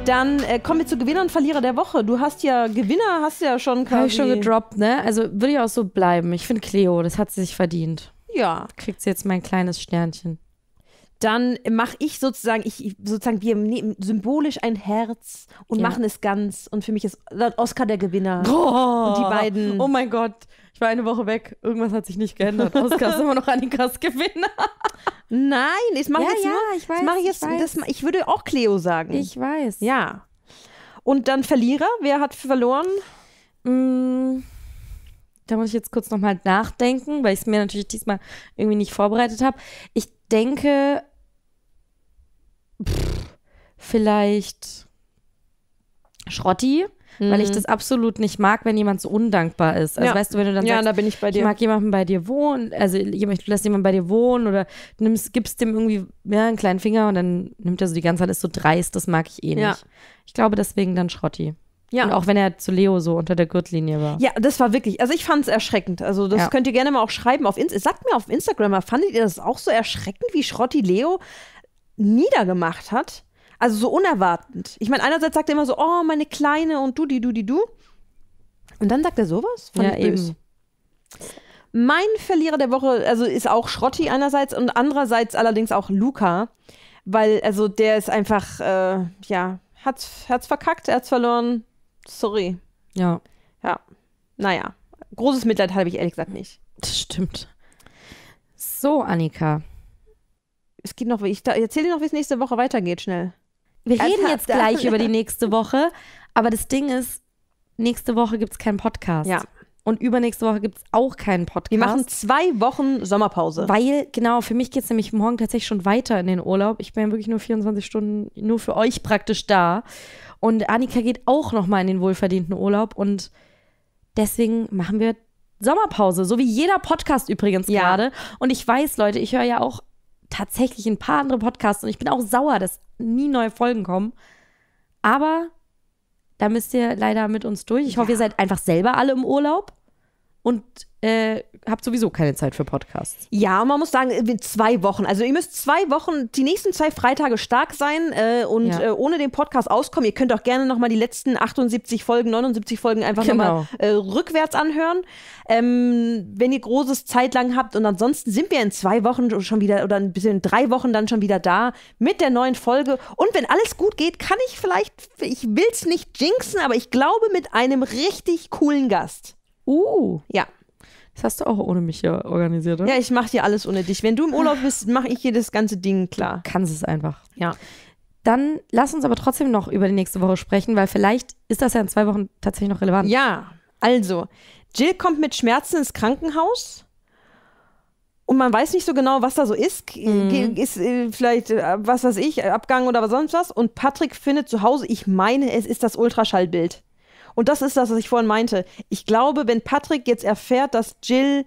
Dann äh, kommen wir zu Gewinner und Verlierer der Woche. Du hast ja Gewinner, hast ja schon quasi. Habe ich schon gedroppt, ne? Also würde ich auch so bleiben. Ich finde Cleo, das hat sie sich verdient. Ja. Kriegt sie jetzt mein kleines Sternchen dann mache ich sozusagen, ich sozusagen, wir nehmen symbolisch ein Herz und ja. machen es ganz. Und für mich ist Oscar der Gewinner. Oh, und die beiden. Oh mein Gott, ich war eine Woche weg. Irgendwas hat sich nicht geändert. Oscar ist immer noch Annikas Gewinner. Nein, ich mache ja, jetzt ja, nur, ich weiß, das ich jetzt, ich, das, ich würde auch Cleo sagen. Ich weiß. Ja. Und dann Verlierer, wer hat verloren? Mm. da muss ich jetzt kurz nochmal nachdenken, weil ich es mir natürlich diesmal irgendwie nicht vorbereitet habe. Ich denke, pff, vielleicht Schrotti, mhm. weil ich mhm. das absolut nicht mag, wenn jemand so undankbar ist. Also ja. weißt du, wenn du dann ja, sagst, da bin ich, bei dir. ich mag jemanden bei dir wohnen, also ich lasse jemanden bei dir wohnen oder nimmst, gibst dem irgendwie ja, einen kleinen Finger und dann nimmt er so die ganze Zeit, ist so dreist, das mag ich eh nicht. Ja. Ich glaube deswegen dann Schrotti. Ja. Und auch wenn er zu Leo so unter der Gürtellinie war. Ja, das war wirklich, also ich fand es erschreckend. Also das ja. könnt ihr gerne mal auch schreiben auf Insta. Sagt mir auf Instagram mal, fandet ihr das auch so erschreckend wie Schrotti Leo? niedergemacht hat. Also so unerwartend. Ich meine, einerseits sagt er immer so, oh, meine Kleine und du, die, du, die, du. Und dann sagt er sowas? Fand ja, eben. Mein Verlierer der Woche, also ist auch Schrotti einerseits und andererseits allerdings auch Luca, weil, also der ist einfach, äh, ja, hat's, hat's verkackt, er hat's verloren. Sorry. Ja. Ja. Naja. Großes Mitleid habe ich ehrlich gesagt nicht. Das stimmt. So, Annika. Es geht noch, ich, ich erzähle dir noch, wie es nächste Woche weitergeht, schnell. Wir Ernsthaft? Also, reden jetzt gleich über die nächste Woche, aber das Ding ist, nächste Woche gibt es keinen Podcast. Ja. Und übernächste Woche gibt es auch keinen Podcast. Wir machen zwei Wochen Sommerpause. Weil, genau, für mich geht es nämlich morgen tatsächlich schon weiter in den Urlaub. Ich bin ja wirklich nur 24 Stunden nur für euch praktisch da. Und Annika geht auch nochmal in den wohlverdienten Urlaub. Und deswegen machen wir Sommerpause, so wie jeder Podcast übrigens ja. gerade. Und ich weiß, Leute, ich höre ja auch tatsächlich ein paar andere Podcasts und ich bin auch sauer, dass nie neue Folgen kommen. Aber da müsst ihr leider mit uns durch. Ich hoffe, ihr seid einfach selber alle im Urlaub und äh, habt sowieso keine Zeit für Podcasts. Ja, und man muss sagen, äh, zwei Wochen. Also ihr müsst zwei Wochen, die nächsten zwei Freitage stark sein äh, und ja. äh, ohne den Podcast auskommen. Ihr könnt auch gerne nochmal die letzten 78 Folgen, 79 Folgen einfach genau. nochmal äh, rückwärts anhören. Ähm, wenn ihr großes Zeitlang habt und ansonsten sind wir in zwei Wochen schon wieder oder ein bisschen in drei Wochen dann schon wieder da mit der neuen Folge. Und wenn alles gut geht, kann ich vielleicht, ich will es nicht jinxen, aber ich glaube mit einem richtig coolen Gast. Uh. Ja. Das hast du auch ohne mich hier organisiert, oder? Ja, ich mache dir alles ohne dich. Wenn du im Urlaub bist, mache ich dir das ganze Ding klar. Du kannst es einfach. Ja. Dann lass uns aber trotzdem noch über die nächste Woche sprechen, weil vielleicht ist das ja in zwei Wochen tatsächlich noch relevant. Ja, also, Jill kommt mit Schmerzen ins Krankenhaus und man weiß nicht so genau, was da so ist. Mhm. Ist äh, vielleicht, äh, was weiß ich, Abgang oder was sonst was. Und Patrick findet zu Hause, ich meine, es ist das Ultraschallbild. Und das ist das, was ich vorhin meinte. Ich glaube, wenn Patrick jetzt erfährt, dass Jill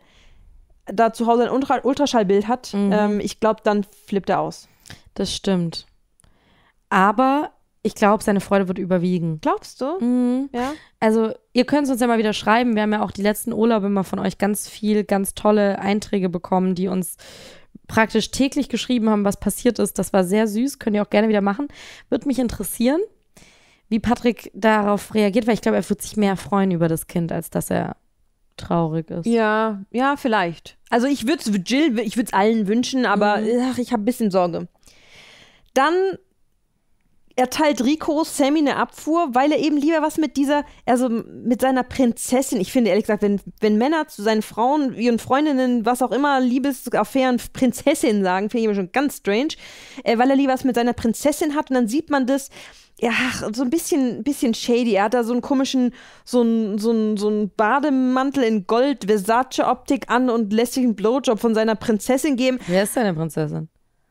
da zu Hause ein Ultra Ultraschallbild hat, mhm. ähm, ich glaube, dann flippt er aus. Das stimmt. Aber ich glaube, seine Freude wird überwiegen. Glaubst du? Mhm. Ja. Also, ihr könnt es uns ja mal wieder schreiben. Wir haben ja auch die letzten Urlaube immer von euch ganz viel, ganz tolle Einträge bekommen, die uns praktisch täglich geschrieben haben, was passiert ist. Das war sehr süß. Könnt ihr auch gerne wieder machen. Würde mich interessieren wie Patrick darauf reagiert, weil ich glaube, er wird sich mehr freuen über das Kind, als dass er traurig ist. Ja, ja, vielleicht. Also ich würde es Jill, ich würde es allen wünschen, aber mhm. ach, ich habe ein bisschen Sorge. Dann erteilt Rico Sammy eine Abfuhr, weil er eben lieber was mit dieser, also mit seiner Prinzessin, ich finde ehrlich gesagt, wenn, wenn Männer zu seinen Frauen, ihren Freundinnen, was auch immer, Liebesaffären, Prinzessin sagen, finde ich immer schon ganz strange, äh, weil er lieber was mit seiner Prinzessin hat und dann sieht man das, ja, so ein bisschen, bisschen shady. Er hat da so einen komischen, so einen, so einen, so einen Bademantel in Gold, Versace-Optik an und lässt sich einen Blowjob von seiner Prinzessin geben. Wer ist seine Prinzessin?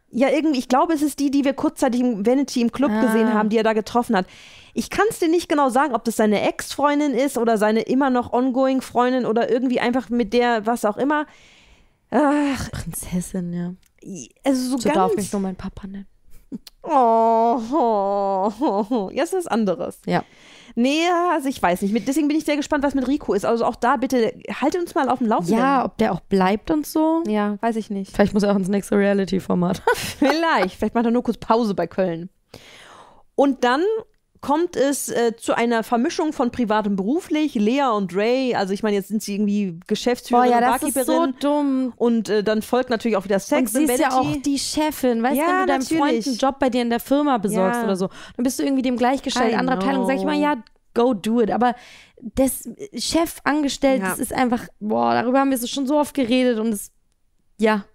Ja, irgendwie, ich glaube, es ist die, die wir kurzzeitig im Vanity im Club ah. gesehen haben, die er da getroffen hat. Ich kann es dir nicht genau sagen, ob das seine Ex-Freundin ist oder seine immer noch ongoing Freundin oder irgendwie einfach mit der, was auch immer. Ach. Prinzessin, ja. Also so, so ganz. darf mich nur mein Papa nennen. Oh, jetzt ist was anderes. Ja. Nee, also ich weiß nicht. deswegen bin ich sehr gespannt, was mit Rico ist. Also auch da bitte haltet uns mal auf dem Laufenden. Ja, ob der auch bleibt und so. Ja, weiß ich nicht. Vielleicht muss er auch ins nächste Reality-Format. vielleicht. Vielleicht macht er nur kurz Pause bei Köln. Und dann kommt es äh, zu einer Vermischung von privat und beruflich. Lea und Ray, also ich meine, jetzt sind sie irgendwie Geschäftsführer Boah, ja, das Ist so dumm. Und äh, dann folgt natürlich auch wieder Sex. Und sie ist ja auch die Chefin, weißt du, ja, wenn du deinem natürlich. Freund einen Job bei dir in der Firma besorgst ja. oder so, dann bist du irgendwie dem gleichgestellten andere Abteilung. Sag ich mal, ja, go do it. Aber das äh, Chef angestellt, ja. das ist einfach, boah, darüber haben wir so schon so oft geredet und es, ja,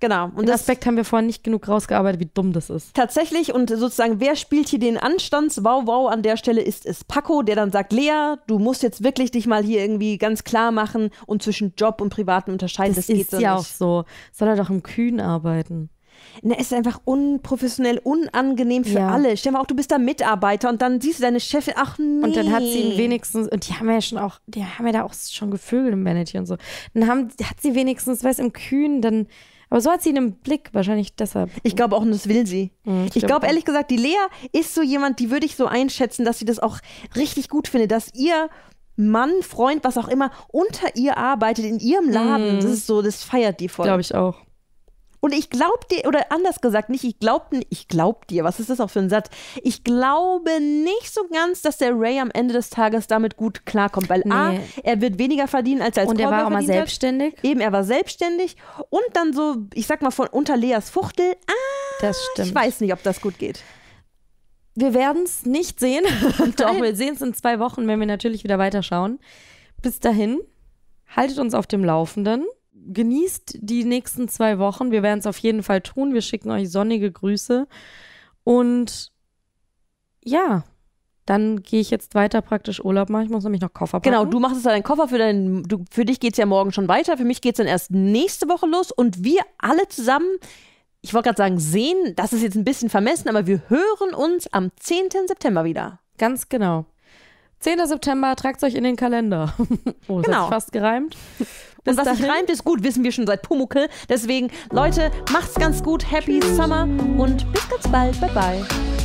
Genau. Und den Aspekt haben wir vorhin nicht genug rausgearbeitet, wie dumm das ist. Tatsächlich und sozusagen, wer spielt hier den Anstands-Wow-Wow an der Stelle ist es Paco, der dann sagt, Lea, du musst jetzt wirklich dich mal hier irgendwie ganz klar machen und zwischen Job und Privaten unterscheiden. Das, das ist so ja nicht. auch so. Soll er doch im Kühn arbeiten. Er ne, ist einfach unprofessionell, unangenehm für ja. alle. Stell dir mal auch, du bist da Mitarbeiter und dann siehst du deine Chefin, ach nee. Und dann hat sie ihn wenigstens, und die haben ja schon auch, die haben ja da auch schon Gefühle im Manatee und so. Dann haben, hat sie wenigstens, weiß im Kühn, dann aber so hat sie einen Blick, wahrscheinlich deshalb. Ich glaube auch, und das will sie. Mhm, ich glaube ehrlich gesagt, die Lea ist so jemand, die würde ich so einschätzen, dass sie das auch richtig gut findet, dass ihr Mann, Freund, was auch immer, unter ihr arbeitet in ihrem Laden. Mhm. Das ist so, das feiert die voll. Glaube ich auch. Und ich glaub dir, oder anders gesagt, nicht ich glaub, ich glaub dir, was ist das auch für ein Satz? Ich glaube nicht so ganz, dass der Ray am Ende des Tages damit gut klarkommt, weil nee. A, er wird weniger verdienen, als er als Und Korber er war auch mal selbstständig. Hat. Eben, er war selbstständig. Und dann so, ich sag mal, von unter Leas Fuchtel, ah, das stimmt. ich weiß nicht, ob das gut geht. Wir werden es nicht sehen. Doch, wir sehen es in zwei Wochen, wenn wir natürlich wieder weiterschauen. Bis dahin, haltet uns auf dem Laufenden genießt die nächsten zwei Wochen. Wir werden es auf jeden Fall tun. Wir schicken euch sonnige Grüße. Und ja, dann gehe ich jetzt weiter praktisch Urlaub machen. Ich muss nämlich noch Koffer genau, packen. Genau, du machst jetzt deinen Koffer für deinen, du, für dich geht es ja morgen schon weiter. Für mich geht es dann erst nächste Woche los und wir alle zusammen, ich wollte gerade sagen, sehen, das ist jetzt ein bisschen vermessen, aber wir hören uns am 10. September wieder. Ganz genau. 10. September, tragt euch in den Kalender. oh, das genau. hat fast gereimt. Bis Und was sich reimt, ist gut, wissen wir schon seit Pumuckel. Deswegen, Leute, macht's ganz gut. Happy Tschüss. Summer und bis ganz bald. Bye, bye.